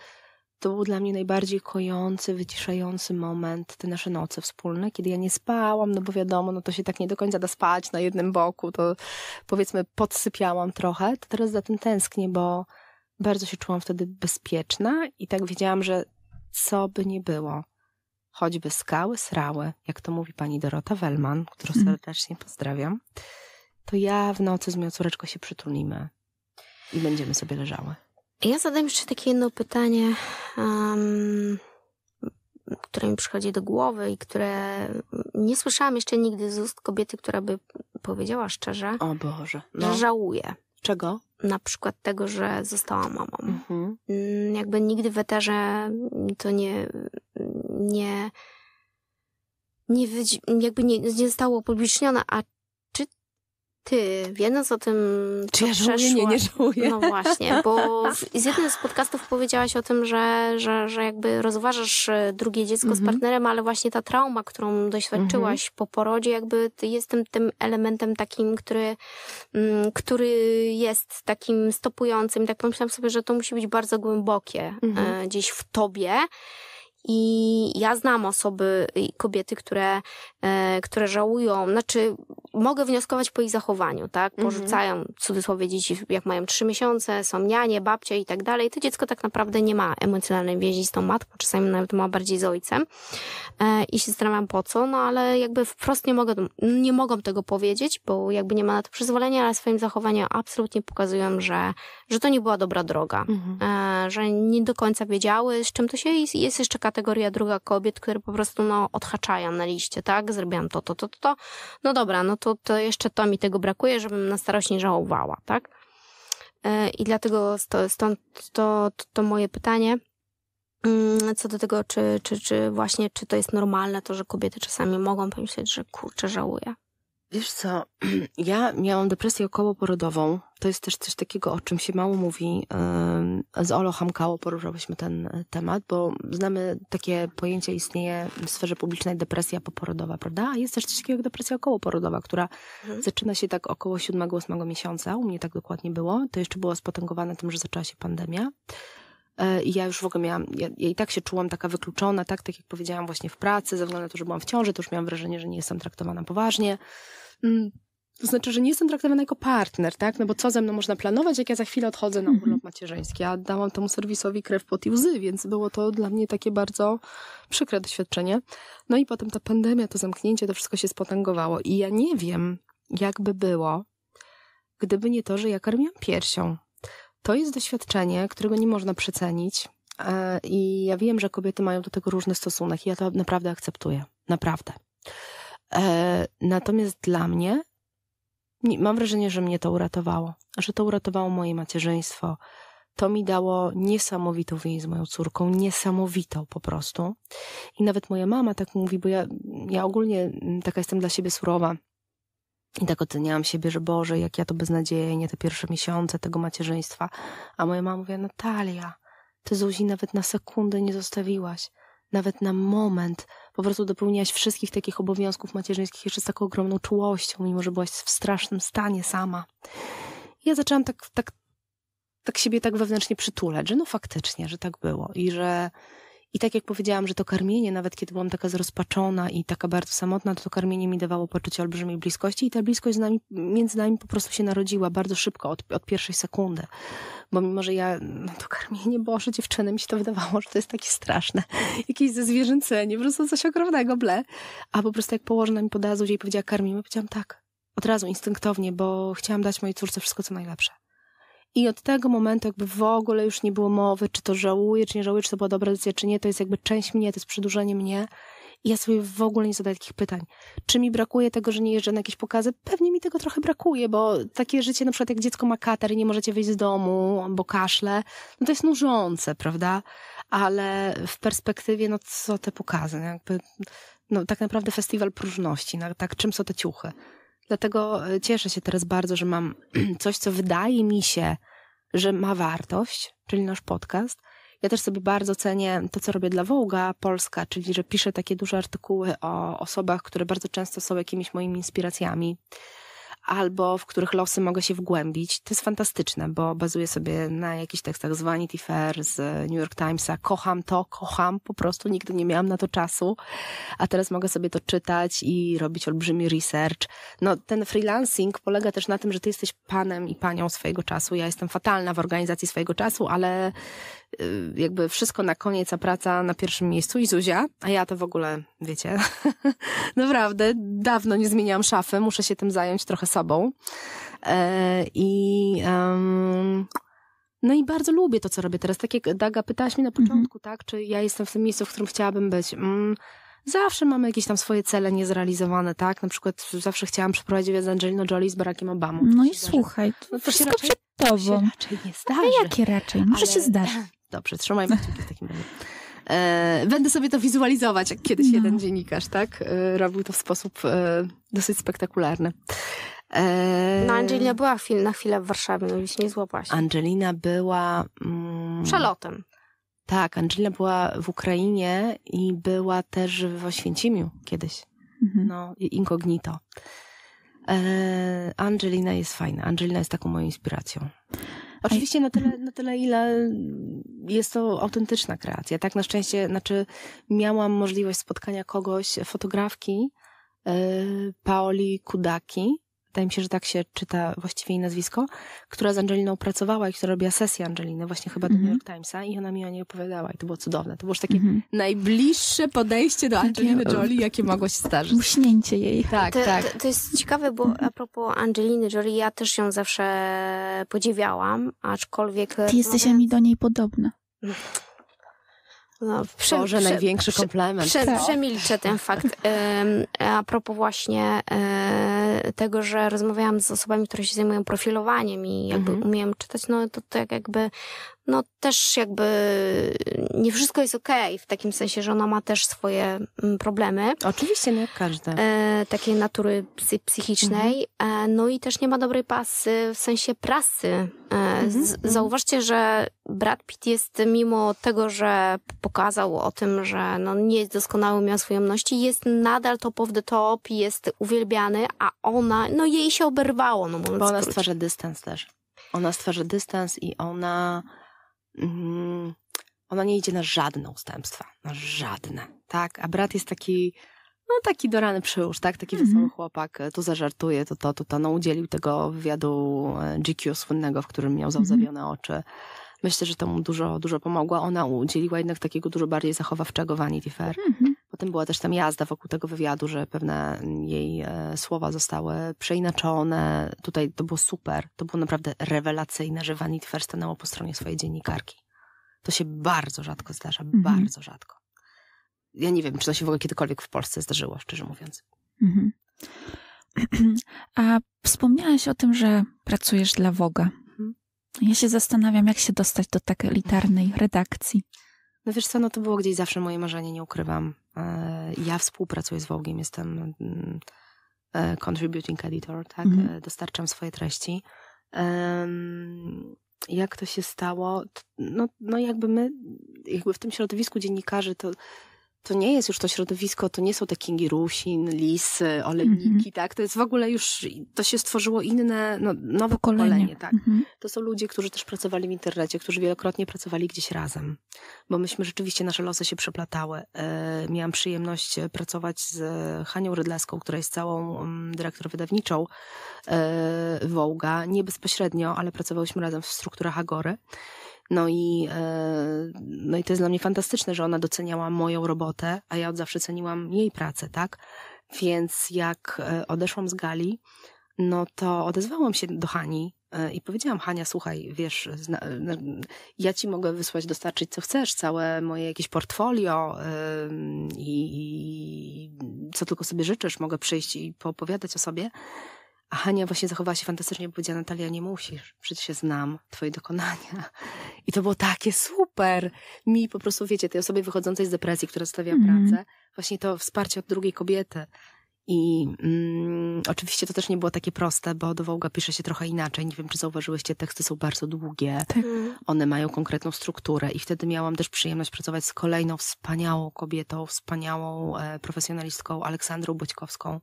to był dla mnie najbardziej kojący, wyciszający moment, te nasze noce wspólne, kiedy ja nie spałam, no bo wiadomo, no to się tak nie do końca da spać na jednym boku, to powiedzmy podsypiałam trochę, to teraz za tym tęsknię, bo bardzo się czułam wtedy bezpieczna i tak wiedziałam, że co by nie było, choćby skały srały, jak to mówi pani Dorota Wellman, którą mhm. serdecznie pozdrawiam, to ja w nocy z moją córeczką się przytulimy i będziemy sobie leżały. Ja zadam jeszcze takie jedno pytanie, um, które mi przychodzi do głowy i które nie słyszałam jeszcze nigdy z ust kobiety, która by powiedziała szczerze, o Boże, no. że żałuje Czego? na przykład tego, że została mamą. Mhm. Mm, jakby nigdy w eterze to nie, nie, nie, jakby nie, nie zostało upublicznione, a ty, wiedząc o tym, czy ja żałuję, nie, nie żałuję. No właśnie, bo w, z jednym z podcastów powiedziałaś o tym, że, że, że jakby rozważasz e, drugie dziecko z mhm. partnerem, ale właśnie ta trauma, którą doświadczyłaś mhm. po porodzie, jakby jest tym, tym elementem takim, który, m, mm, który jest takim stopującym. I tak pomyślałam sobie, że to musi być bardzo głębokie e, mhm. gdzieś w tobie. I ja znam osoby kobiety, które, e, które żałują, znaczy mogę wnioskować po ich zachowaniu, tak? Mhm. Porzucają w cudzysłowie dzieci, jak mają trzy miesiące, są nianie, babcie i tak dalej. To dziecko tak naprawdę nie ma emocjonalnej więzi z tą matką, czasami nawet ma bardziej z ojcem. E, I się zastanawiam po co, no ale jakby wprost nie mogę, nie mogą tego powiedzieć, bo jakby nie ma na to przyzwolenia, ale swoim zachowaniem absolutnie pokazują, że, że to nie była dobra droga. Mhm. E, że nie do końca wiedziały, z czym to się jest jeszcze kategoria druga kobiet, które po prostu no, odhaczałem na liście, tak? Zrobiłam to, to, to, to, to. No dobra, no to, to jeszcze to mi tego brakuje, żebym na starość nie żałowała, tak? E, I dlatego stąd to, to, to moje pytanie mm, co do tego, czy, czy, czy właśnie, czy to jest normalne, to, że kobiety czasami mogą pomyśleć, że kurczę, żałuję. Wiesz co, ja miałam depresję okołoporodową, to jest też coś takiego, o czym się mało mówi. Z Olo Hamkało poruszałyśmy ten e, temat, bo znamy takie pojęcie, istnieje w sferze publicznej depresja poporodowa, prawda? A jest też coś takiego jak depresja okołoporodowa, która mhm. zaczyna się tak około 7-8 miesiąca. U mnie tak dokładnie było. To jeszcze było spotęgowane tym, że zaczęła się pandemia. E, I ja już w ogóle miałam, ja, ja, i tak się czułam taka wykluczona, tak, tak jak powiedziałam właśnie w pracy, ze względu na to, że byłam w ciąży, to już miałam wrażenie, że nie jestem traktowana poważnie. Mm. To znaczy, że nie jestem traktowana jako partner, tak? No bo co ze mną można planować, jak ja za chwilę odchodzę na urlop mhm. macierzyński? Ja dałam temu serwisowi krew, pod i łzy, więc było to dla mnie takie bardzo przykre doświadczenie. No i potem ta pandemia, to zamknięcie, to wszystko się spotęgowało. I ja nie wiem, jakby było, gdyby nie to, że ja karmiłam piersią. To jest doświadczenie, którego nie można przecenić. E, I ja wiem, że kobiety mają do tego różny stosunek i ja to naprawdę akceptuję. Naprawdę. E, natomiast dla mnie mam wrażenie, że mnie to uratowało, że to uratowało moje macierzyństwo. To mi dało niesamowitą więź z moją córką, niesamowitą po prostu. I nawet moja mama tak mówi, bo ja, ja ogólnie mm, taka jestem dla siebie surowa. I tak oceniałam siebie, że Boże, jak ja to beznadziejnie te pierwsze miesiące tego macierzyństwa. A moja mama mówi: Natalia, ty Zuzi nawet na sekundę nie zostawiłaś nawet na moment po prostu dopełniłaś wszystkich takich obowiązków macierzyńskich jeszcze z taką ogromną czułością, mimo że byłaś w strasznym stanie sama. I ja zaczęłam tak, tak, tak siebie tak wewnętrznie przytulać, że no faktycznie, że tak było i że, i tak jak powiedziałam, że to karmienie, nawet kiedy byłam taka zrozpaczona i taka bardzo samotna, to to karmienie mi dawało poczucie olbrzymiej bliskości i ta bliskość z nami, między nami po prostu się narodziła bardzo szybko, od, od pierwszej sekundy. Bo mimo, że ja, no to karmienie, Boże, dziewczyny, mi się to wydawało, że to jest takie straszne. Jakieś zezwierzęcenie, po prostu coś okropnego, ble. A po prostu jak położona mi podała Zuzia i powiedziała karmimy, powiedziałam tak. Od razu, instynktownie, bo chciałam dać mojej córce wszystko, co najlepsze. I od tego momentu jakby w ogóle już nie było mowy, czy to żałuję, czy nie żałuję, czy to była dobra decyzja, czy nie. To jest jakby część mnie, to jest przedłużenie mnie. I ja sobie w ogóle nie zadaję takich pytań. Czy mi brakuje tego, że nie jeżdżę na jakieś pokazy? Pewnie mi tego trochę brakuje, bo takie życie, na przykład jak dziecko ma katar i nie możecie wyjść z domu, bo kaszle, no to jest nużące, prawda? Ale w perspektywie, no co te pokazy? No jakby, no tak naprawdę festiwal próżności, no, tak czym są te ciuchy? Dlatego e, cieszę się teraz bardzo, że mam coś, co wydaje mi się, że ma wartość, czyli nasz podcast. Ja też sobie bardzo cenię to, co robię dla Wołga Polska, czyli że piszę takie duże artykuły o osobach, które bardzo często są jakimiś moimi inspiracjami albo w których losy mogę się wgłębić. To jest fantastyczne, bo bazuję sobie na jakichś tekstach z Vanity Fair, z New York Timesa. Kocham to, kocham, po prostu nigdy nie miałam na to czasu, a teraz mogę sobie to czytać i robić olbrzymi research. No, ten freelancing polega też na tym, że ty jesteś panem i panią swojego czasu. Ja jestem fatalna w organizacji swojego czasu, ale Y, jakby wszystko na koniec, a praca na pierwszym miejscu i Zuzia, a ja to w ogóle, wiecie, naprawdę dawno nie zmieniałam szafy, muszę się tym zająć trochę sobą. E, I um, no i bardzo lubię to, co robię teraz. Tak jak Daga pytałaś mnie na mhm. początku, tak, czy ja jestem w tym miejscu, w którym chciałabym być. Mm, zawsze mamy jakieś tam swoje cele niezrealizowane, tak? Na przykład zawsze chciałam przeprowadzić wiedzę z Angelino Jolie z Barackiem Obamą. No i słuchaj, to, no to wszystko raczej, przed tobą. To się raczej nie zdarzy. A jakie raczej? Może ale, się zdarzy. Dobrze, trzymajmy kciuki w takim razie. E, będę sobie to wizualizować, jak kiedyś no. jeden dziennikarz, tak? E, robił to w sposób e, dosyć spektakularny. E, no, Angelina była chwil, na chwilę w Warszawie, no się nie złapałaś. Angelina była... Mm, Przelotem. Tak, Angelina była w Ukrainie i była też w Oświęcimiu kiedyś. Mhm. No, incognito. E, Angelina jest fajna. Angelina jest taką moją inspiracją. Oczywiście na tyle, na tyle, ile jest to autentyczna kreacja. Tak, na szczęście, znaczy miałam możliwość spotkania kogoś, fotografki, y, Paoli Kudaki, wydaje mi się, że tak się czyta właściwie jej nazwisko, która z Angeliną pracowała i która robiła sesję Angeliny, właśnie chyba do mm -hmm. New mhm. York Timesa i ona mi o niej opowiadała i to było cudowne. To było już takie mm -hmm. najbliższe podejście do Angeliny Jolie, jakie mogło się starzyć. Muśnięcie jej. Tak, to, tak. To, to jest ciekawe, bo a propos Angeliny Jolie, ja też ją zawsze podziwiałam, aczkolwiek... Ty jesteś mówiąc... mi do niej podobna. No. No, Boże, największy komplement. Prze, tak. Przemilczę ten fakt. A propos właśnie e, tego, że rozmawiałam z osobami, które się zajmują profilowaniem i jakby mhm. umiem czytać, no to tak jakby no też jakby nie wszystko jest okej, okay, w takim sensie, że ona ma też swoje mm, problemy. Oczywiście, nie no jak każda. E, takiej natury psychicznej. Mhm. E, no i też nie ma dobrej pasy w sensie prasy. E, mhm, mhm. Zauważcie, że Brad Pitt jest, mimo tego, że pokazał o tym, że no nie jest doskonały, miał swoje jemności, jest nadal top of the top, jest uwielbiany, a ona, no jej się oberwało. No, Bo ona stwarza dystans też. Ona stwarza dystans i ona Mhm. ona nie idzie na żadne ustępstwa, na żadne, tak? A brat jest taki, no taki dorany przyłóż, tak? Taki mm -hmm. wesoły mhm. chłopak, e, tu zażartuje, to to, to to. No udzielił tego wywiadu e, GQ słynnego, w którym miał mhm. załzawione mm -hmm. oczy. Myślę, że to mu dużo, dużo pomogła. Ona udzieliła jednak takiego dużo bardziej zachowawczego Vanity Fair. Mm -hmm. Potem była też tam jazda wokół tego wywiadu, że pewne jej e, słowa zostały przeinaczone. Tutaj to było super. To było naprawdę rewelacyjne, że Vanity Fair stanęło po stronie swojej dziennikarki. To się bardzo rzadko zdarza, mhm. bardzo rzadko. Ja nie wiem, czy to się w ogóle kiedykolwiek w Polsce zdarzyło, szczerze mówiąc. Mhm. A wspomniałaś o tym, że pracujesz dla Woga. Mhm. Ja się zastanawiam, jak się dostać do tak elitarnej redakcji. No wiesz co, no to było gdzieś zawsze moje marzenie, nie ukrywam. E, ja współpracuję z Wogiem, jestem mm, e, contributing editor, tak? Mhm. E, dostarczam swoje treści. Jak to się stało? No, no jakby my, jakby w tym środowisku dziennikarzy to to nie jest już to środowisko, to nie są te kingi rusin, lisy, e, mhm. olejniki, mm -hmm. tak? To jest w ogóle już, to się stworzyło inne, no, nowe pokolenie, pokolenie tak? Mm -hmm. To są ludzie, którzy też pracowali w internecie, którzy wielokrotnie pracowali gdzieś razem, bo myśmy rzeczywiście, nasze losy się przeplatały. E, miałam przyjemność e, pracować z Hanią Rydlaską, która jest całą um, dyrektor wydawniczą e, Wołga, nie bezpośrednio, ale pracowałyśmy razem w strukturach Agory. No i, e, no i to jest dla mnie fantastyczne, że ona doceniała moją robotę, a ja od zawsze ceniłam jej pracę, tak? Więc jak e, odeszłam z gali, no to odezwałam się do Hani e, i powiedziałam, Hania, słuchaj, wiesz, ja ci mogę wysłać, dostarczyć co chcesz, całe moje jakieś portfolio i, i co tylko sobie życzysz, mogę przyjść i poopowiadać o sobie. A Hania właśnie zachowała się fantastycznie, bo powiedziała Natalia, nie musisz, przecież się znam, twoje dokonania. I to było takie super. Mi po prostu, wiecie, tej osobie wychodzącej z depresji, która zostawia mm. pracę, właśnie to wsparcie od drugiej kobiety, i mm, oczywiście to też nie było takie proste, bo do Wołga pisze się trochę inaczej. Nie wiem, czy zauważyłyście, teksty są bardzo długie. Tak. One mają konkretną strukturę i wtedy miałam też przyjemność pracować z kolejną wspaniałą kobietą, wspaniałą e, profesjonalistką Aleksandrą Boćkowską,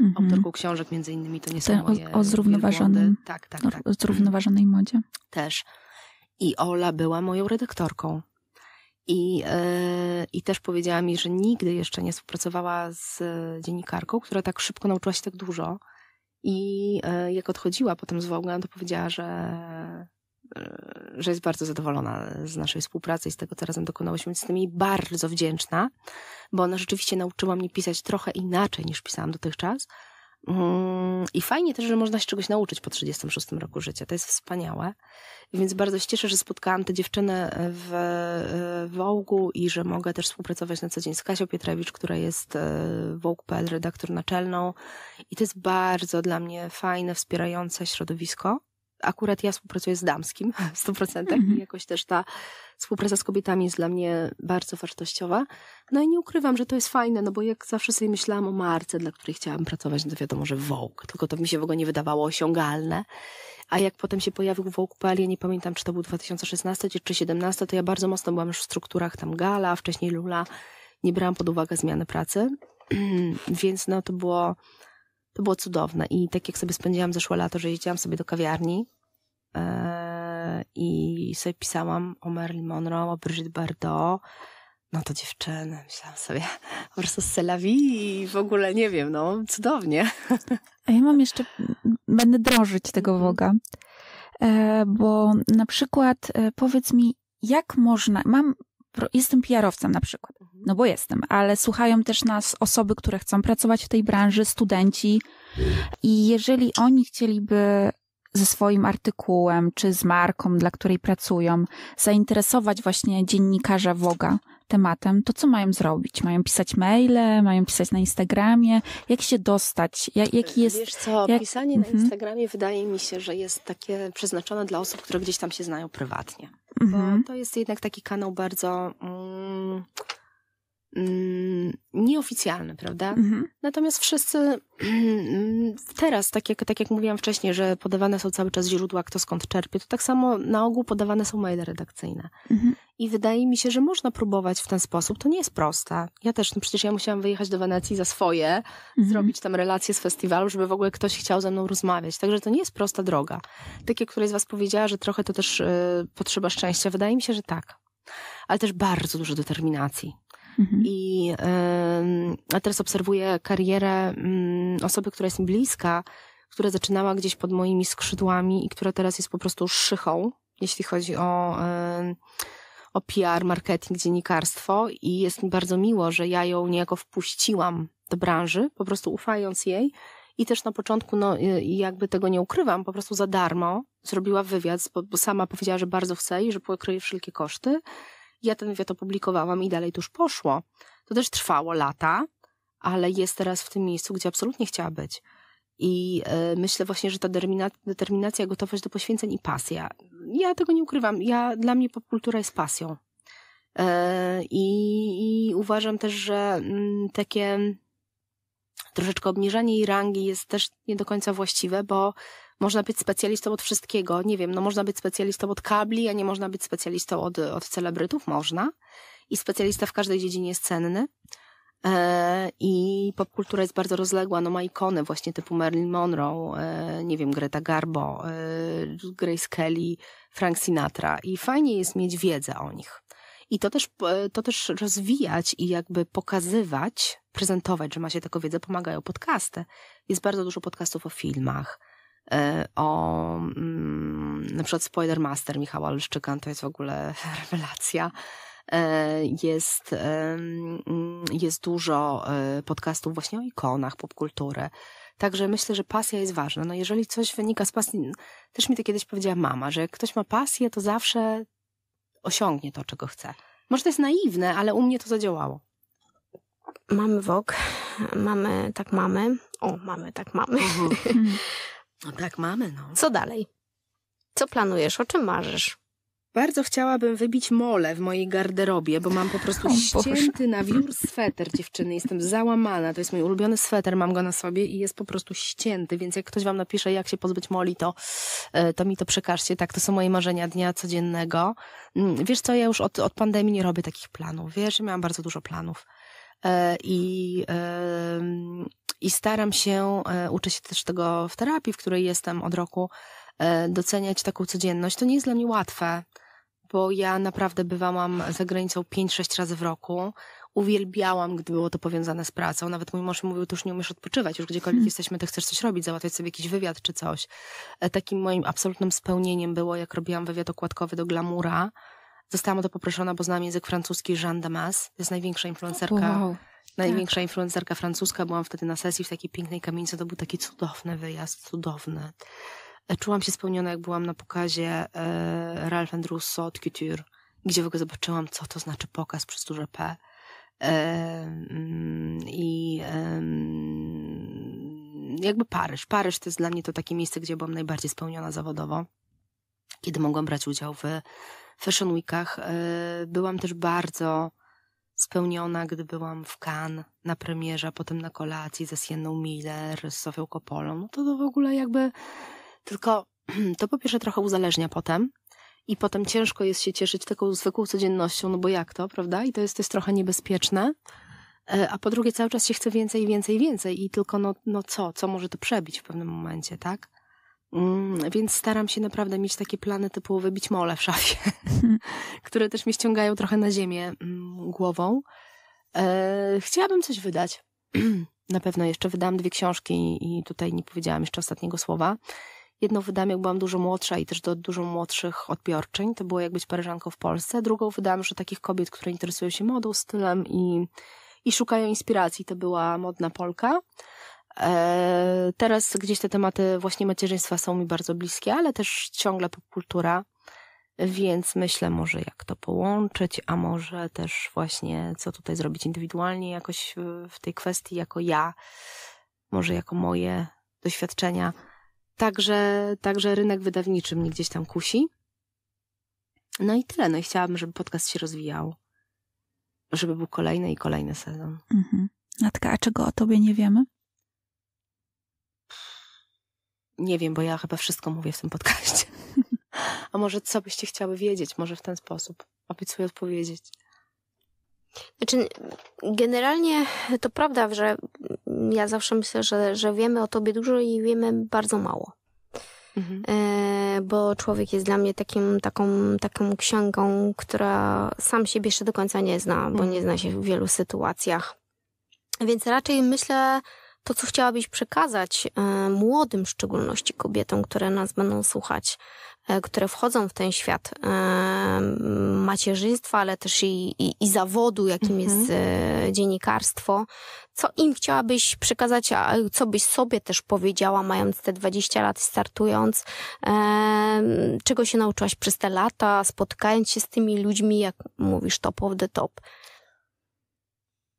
mhm. autorką książek między innymi. To nie są Te, moje o, o zrównoważonym, tak, tak, tak. zrównoważonej mhm. modzie. Też. I Ola była moją redaktorką. I, e, I też powiedziała mi, że nigdy jeszcze nie współpracowała z e, dziennikarką, która tak szybko nauczyła się tak dużo. I e, jak odchodziła potem z ona to powiedziała, że, że jest bardzo zadowolona z naszej współpracy i z tego, co razem dokonałyśmy. Jestem jej bardzo wdzięczna, bo ona rzeczywiście nauczyła mnie pisać trochę inaczej niż pisałam dotychczas Mm, I fajnie też, że można się czegoś nauczyć po 36 roku życia. To jest wspaniałe. Więc bardzo się cieszę, że spotkałam tę dziewczynę e, e, w Wołgu i że mogę też współpracować na co dzień z Kasią Pietrewicz, która jest e, Wołg.pl redaktor naczelną. I to jest bardzo dla mnie fajne, wspierające środowisko akurat ja współpracuję z damskim w 100% mhm. i jakoś też ta współpraca z kobietami jest dla mnie bardzo wartościowa. No i nie ukrywam, że to jest fajne, no bo jak zawsze sobie myślałam o marce, dla której chciałam pracować, no to wiadomo, że Vogue, tylko to mi się w ogóle nie wydawało osiągalne. A jak potem się pojawił Vogue.pl, ja nie pamiętam, czy to był 2016 czy 2017, to ja bardzo mocno byłam już w strukturach tam Gala, wcześniej Lula, nie brałam pod uwagę zmiany pracy, więc no to było to było cudowne i tak jak sobie spędziłam zeszłe lato, że jeździłam sobie do kawiarni e, i sobie pisałam o Marilyn Monroe, o Brigitte Bardot, no to dziewczyny, myślałam sobie, po prostu selawi i w ogóle nie wiem, no cudownie. A ja mam jeszcze, będę drążyć tego mhm. woga, e, bo na przykład e, powiedz mi, jak można, mam jestem PR-owcem na przykład, mhm. no bo jestem, ale słuchają też nas osoby, które chcą pracować w tej branży, studenci i jeżeli oni chcieliby ze swoim artykułem czy z marką, dla której pracują, zainteresować właśnie dziennikarza Woga tematem, to co mają zrobić? Mają pisać maile, mają pisać na Instagramie? Jak się dostać? Jak, jaki jest... Wiesz co, jak... pisanie na mhm. Instagramie wydaje mi się, że jest takie przeznaczone dla osób, które gdzieś tam się znają prywatnie. Mhm. Bo to jest jednak taki kanał bardzo... Mm, Mm, nieoficjalny, prawda? Mhm. Natomiast wszyscy mm, teraz, tak jak, tak jak mówiłam wcześniej, że podawane są cały czas źródła, kto skąd czerpie, to tak samo na ogół podawane są maile redakcyjne. Mhm. I wydaje mi się, że można próbować w ten sposób. To nie jest proste. Ja też, no przecież ja musiałam wyjechać do Wenecji za swoje, mhm. zrobić tam relacje z festiwalu, żeby w ogóle ktoś chciał ze mną rozmawiać. Także to nie jest prosta droga. Tak jak któraś z was powiedziała, że trochę to też y, potrzeba szczęścia. Wydaje mi się, że tak ale też bardzo dużo determinacji. Mhm. I a teraz obserwuję karierę mm, osoby, która jest mi bliska, która zaczynała gdzieś pod moimi skrzydłami i która teraz jest po prostu szychą, jeśli chodzi o, o PR, marketing, dziennikarstwo. I jest mi bardzo miło, że ja ją niejako wpuściłam do branży, po prostu ufając jej. I też na początku, no y, jakby tego nie ukrywam, po prostu za darmo zrobiła wywiad, bo, sama powiedziała, że bardzo chce i że pokryje wszelkie koszty. Ja ten wywiad opublikowałam i dalej tuż poszło. To też trwało lata, ale jest teraz w tym miejscu, gdzie absolutnie chciała być. I e, myślę właśnie, że ta determinacja, gotowość do poświęceń i pasja. Ja tego nie ukrywam. Ja, dla mnie popkultura jest pasją. E, I, I, uważam też, że mm, takie troszeczkę obniżanie jej rangi jest też nie do końca właściwe, bo można być specjalistą od wszystkiego. Nie wiem, no można być specjalistą od kabli, a nie można być specjalistą od, od celebrytów. Można. I specjalista w każdej dziedzinie jest cenny. E, I popkultura jest bardzo rozległa, no ma ikony właśnie typu Marilyn Monroe, e, nie wiem, Greta Garbo, e, Grace Kelly, Frank Sinatra i fajnie jest mieć wiedzę o nich. I to też, to też rozwijać i jakby pokazywać, prezentować, że ma się taką wiedzę, pomagają podcasty. Jest bardzo dużo podcastów o filmach, E, o mm, na przykład Spoilermaster Michała Leszczyka, to jest w ogóle rewelacja. E, jest, e, mm, jest dużo podcastów właśnie o ikonach popkultury. Także myślę, że pasja jest ważna. No jeżeli coś wynika z pasji, też mi to kiedyś powiedziała mama, że jak ktoś ma pasję, to zawsze osiągnie to, czego chce. Może to jest naiwne, ale u mnie to zadziałało. Mamy wok, mamy tak mamy. O, mamy tak mamy. Mhm. Mhm. No tak mamy, no. Co dalej? Co planujesz? O czym marzysz? Bardzo chciałabym wybić mole w mojej garderobie, bo mam po prostu ścięty na wiór sweter dziewczyny. Jestem załamana. To jest mój ulubiony sweter, mam go na sobie i jest po prostu ścięty, więc jak ktoś wam napisze, jak się pozbyć moli, to, e, to mi to przekażcie. Tak, to są moje marzenia dnia codziennego. Mm, wiesz co, ja już od, od pandemii nie robię takich planów. Wiesz, że miałam bardzo dużo planów. E, I, i staram się, e, uczę się też tego w terapii, w której jestem od roku, e, doceniać taką codzienność. To nie jest dla mnie łatwe, bo ja naprawdę bywałam za granicą 5-6 razy w roku. Uwielbiałam, gdy było to powiązane z pracą. Nawet mój mąż mówił, tu już nie umiesz odpoczywać, już gdziekolwiek hmm. jesteśmy, to chcesz coś robić, załatwiać sobie jakiś wywiad czy coś. E, takim moim absolutnym spełnieniem było, jak robiłam wywiad okładkowy do Glamura. Zostałam o to poproszona, bo znam język francuski Jeanne Damas. To jest największa influencerka wow. Największa tak. influencerka francuska, byłam wtedy na sesji w takiej pięknej kamienicy, to był taki cudowny wyjazd, cudowny. E, czułam się spełniona, jak byłam na pokazie e, Ralph Russo od Couture, gdzie w ogóle zobaczyłam, co to znaczy pokaz przez duże P. I e, jakby Paryż. Paryż to jest dla mnie to takie miejsce, gdzie byłam najbardziej spełniona zawodowo, kiedy mogłam brać udział w Fashion Weekach. E, byłam też bardzo spełniona, gdy byłam w Cannes na premierze, potem na kolacji ze Sienną Miller, z Sofią Kopolą, no to to w ogóle jakby tylko to po pierwsze trochę uzależnia potem i potem ciężko jest się cieszyć taką zwykłą codziennością, no bo jak to, prawda? I to jest, to jest trochę niebezpieczne. E, a po drugie, cały czas się chce więcej, więcej, więcej i tylko no, no co, co może to przebić w pewnym momencie, tak? Mm, więc staram się naprawdę mieć takie plany typu wybić mole w szafie, mhm. które też mi ściągają trochę na ziemię mm, głową. E, chciałabym coś wydać. na pewno jeszcze wydam dwie książki i tutaj nie powiedziałam jeszcze ostatniego słowa. Jedną wydam, jak byłam dużo młodsza i też do dużo młodszych odbiorczyń. To było jak być paryżanką w Polsce. Drugą wydam, że takich kobiet, które interesują się modą, stylem i, i szukają inspiracji. To była Modna Polka. E, teraz gdzieś te tematy właśnie macierzyństwa są mi bardzo bliskie, ale też ciągle popkultura, więc myślę może jak to połączyć, a może też właśnie co tutaj zrobić indywidualnie jakoś e, w tej kwestii jako ja, może jako moje doświadczenia. Także, także rynek wydawniczy mnie gdzieś tam kusi. No i tyle. No i chciałabym, żeby podcast się rozwijał. Żeby był kolejny i kolejny sezon. Mhm. Natka, a czego o tobie nie wiemy? Nie wiem, bo ja chyba wszystko mówię w tym podcaście. A może co byście chciały wiedzieć? Może w ten sposób. Obiecuję odpowiedzieć. Znaczy, generalnie to prawda, że ja zawsze myślę, że, że wiemy o tobie dużo i wiemy bardzo mało. Mhm. E, bo człowiek jest dla mnie takim, taką, taką księgą, która sam siebie jeszcze do końca nie zna, bo nie mhm. zna się w wielu sytuacjach. Więc raczej myślę, to, co chciałabyś przekazać e, młodym, w szczególności kobietom, które nas będą słuchać, e, które wchodzą w ten świat e, macierzyństwa, ale też i, i, i zawodu, jakim mhm. jest dziennikarstwo, co im chciałabyś przekazać, a co byś sobie też powiedziała, mając te 20 lat startując, czego się nauczyłaś przez te lata, spotkając się z tymi ludźmi, jak mówisz, top of the top?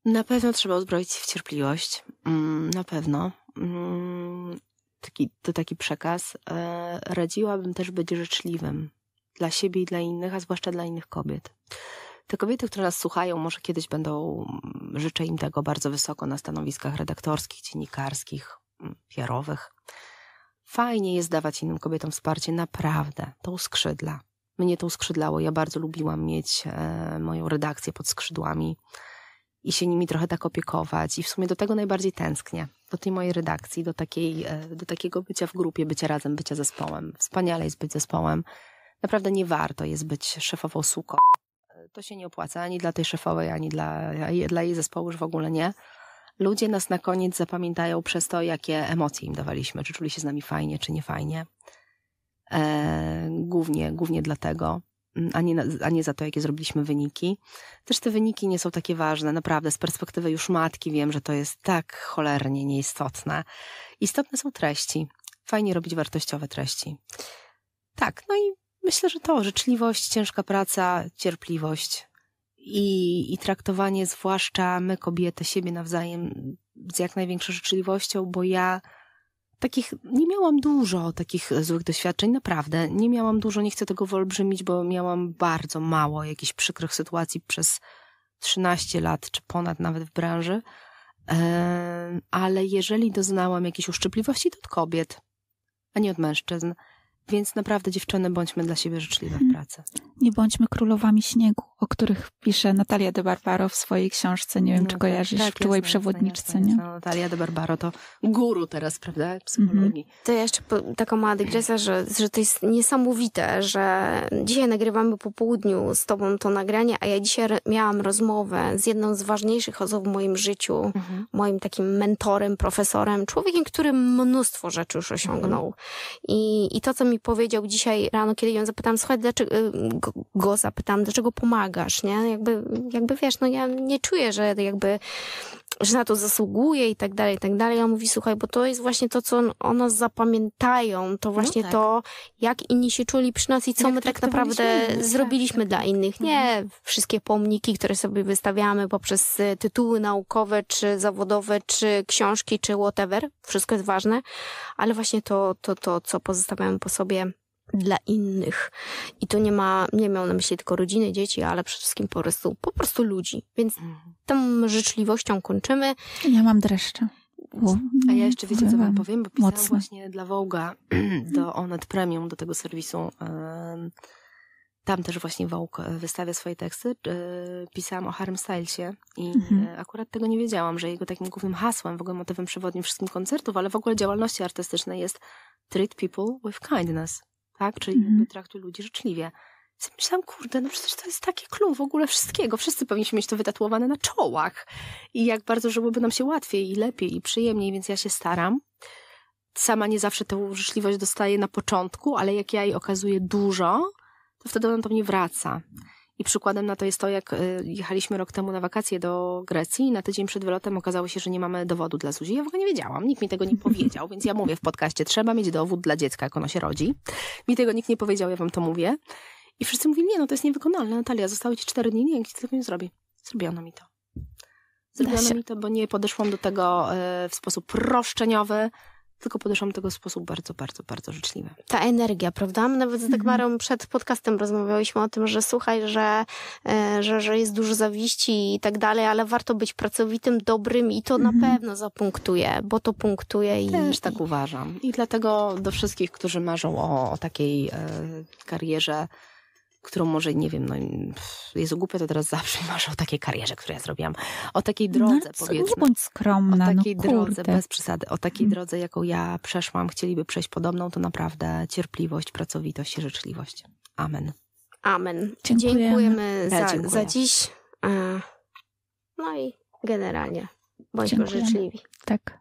Na pewno trzeba uzbroić się w cierpliwość, Mm, na pewno. Mm, taki, to taki przekaz. E, radziłabym też być życzliwym dla siebie i dla innych, a zwłaszcza dla innych kobiet. Te kobiety, które nas słuchają, może kiedyś będą, mm, życzę im tego bardzo wysoko na stanowiskach redaktorskich, dziennikarskich, wiarowych Fajnie jest dawać innym kobietom wsparcie, naprawdę. To uskrzydla. Mnie to uskrzydlało. Ja bardzo lubiłam mieć e, moją redakcję pod skrzydłami i się nimi trochę tak opiekować. I w sumie do tego najbardziej tęsknię. Do tej mojej redakcji, do, takiej, e, do takiego bycia w grupie, bycia razem, bycia zespołem. Wspaniale jest być zespołem. Naprawdę nie warto jest być szefową suką. To się nie opłaca ani dla tej szefowej, ani dla, dla jej zespołu już w ogóle nie. Ludzie nas na koniec zapamiętają przez to, jakie emocje im dawaliśmy, czy czuli się z nami fajnie, czy nie fajnie. Eee, głównie, głównie dlatego. Mm, a nie, a nie za to, jakie zrobiliśmy wyniki. Też te wyniki nie są takie ważne. Naprawdę, z perspektywy już matki wiem, że to jest tak cholernie nieistotne. Istotne są treści. Fajnie robić wartościowe treści. Tak, no i myślę, że to życzliwość, ciężka praca, cierpliwość i, i traktowanie, zwłaszcza my, kobiety, siebie nawzajem z jak największą życzliwością, bo ja takich, nie miałam dużo takich e, złych doświadczeń, naprawdę. Nie miałam dużo, nie chcę tego wyolbrzymić, bo miałam bardzo mało jakichś przykrych sytuacji przez 13 lat, czy ponad nawet w branży. Ale jeżeli doznałam jakiejś uszczypliwości, to od kobiet, a nie od mężczyzn. Więc naprawdę, dziewczyny, bądźmy dla siebie życzliwe w mhm. pracy. Nie bądźmy królowami śniegu o których pisze Natalia de Barbaro w swojej książce, nie wiem, no czy tak, kojarzysz, tak, w Czułej Przewodniczce, nie? Natalia de Barbaro to guru teraz, prawda, psychologii. Mm-hmm. To ja jeszcze taka mała dygresja, że, że to jest niesamowite, że dzisiaj nagrywamy po południu z tobą to nagranie, a ja dzisiaj miałam rozmowę z jedną z ważniejszych osób w moim życiu, mm-hmm. moim takim mentorem, profesorem, człowiekiem, który mnóstwo rzeczy już osiągnął. Mm-hmm. I, I to, co mi powiedział dzisiaj rano, kiedy ją zapytam, słuchaj, dlaczego, y, go, go zapytam, dlaczego pomaga pomagasz, nie? Jakby, jakby wiesz, no ja nie czuję, że jakby że na to zasługuje i tak dalej, i tak dalej. A on mówi, słuchaj, bo to jest właśnie to, co o nas zapamiętają, to no właśnie no tak. to, jak inni się czuli przy nas i co jak my tak naprawdę tak, zrobiliśmy tak, dla innych. Nie mhm. wszystkie pomniki, które sobie wystawiamy poprzez y, tytuły naukowe, czy zawodowe, czy książki, czy whatever. Wszystko jest ważne, ale właśnie to, to, to co pozostawiamy po sobie dla innych. I to nie ma, nie miał na myśli tylko rodziny, dzieci, ale przede wszystkim po prostu, po prostu ludzi. Więc mhm. tą życzliwością kończymy. Ja mam dreszcze. A ja jeszcze wiecie, co wam powiem, bo pisałam mocno. właśnie dla Wołga do Onet Premium, do tego serwisu. Tam też właśnie Wołg e, wystawia swoje teksty. E, pisałam o Harm Stylesie i mhm. akurat tego nie wiedziałam, że jego takim głównym hasłem, w ogóle motywem przewodnim wszystkim koncertów, ale w ogóle działalności artystycznej jest treat people with kindness tak? Czyli mhm. jakby traktuj ludzi życzliwie. Co myślałam, kurde, no przecież to jest takie klucz. w ogóle wszystkiego. Wszyscy powinniśmy mieć to wytatuowane na czołach. I jak bardzo, żeby nam się łatwiej i lepiej i przyjemniej, więc ja się staram. Sama nie zawsze tę życzliwość dostaję na początku, ale jak ja jej okazuję dużo, to wtedy ona do mnie wraca. I przykładem na to jest to, jak y, jechaliśmy rok temu na wakacje do Grecji i na tydzień przed wylotem okazało się, że nie mamy dowodu dla Zuzi. Ja w ogóle nie wiedziałam, nikt mi tego nie powiedział, więc ja mówię w podcaście, trzeba mieć dowód dla dziecka, jak ono się rodzi. Mi tego nikt nie powiedział, ja wam to mówię. I wszyscy mówili, nie, no to jest niewykonalne, Natalia, zostały ci cztery dni, nie, kto tego nie zrobi. Zrobiono mi to. Zrobiono mi to, bo nie podeszłam do tego y, w sposób roszczeniowy, tylko podeszłam tego w sposób bardzo, bardzo, bardzo życzliwy. Ta energia, prawda? My nawet z mhm. Dagmarą przed podcastem rozmawiałyśmy o tym, że słuchaj, że, e, że, że jest dużo zawiści i tak dalej, ale warto być pracowitym, dobrym i to na mhm. pewno zapunktuje, bo to punktuje. I, Też tak uważam. I dlatego do wszystkich, którzy marzą o, o takiej e, karierze którą może, nie wiem, no jest głupia, to teraz zawsze masz o takiej karierze, którą ja zrobiłam. O takiej no, drodze, no, powiedzmy. Nie bądź skromna, O no takiej no, drodze, bez przesady, o takiej hmm. drodze, jaką ja przeszłam, chcieliby przejść podobną, to naprawdę cierpliwość, pracowitość i życzliwość. Amen. Amen. Dziękujemy, Dziękujemy za, ja za dziś. No i generalnie bądźmy życzliwi. Tak.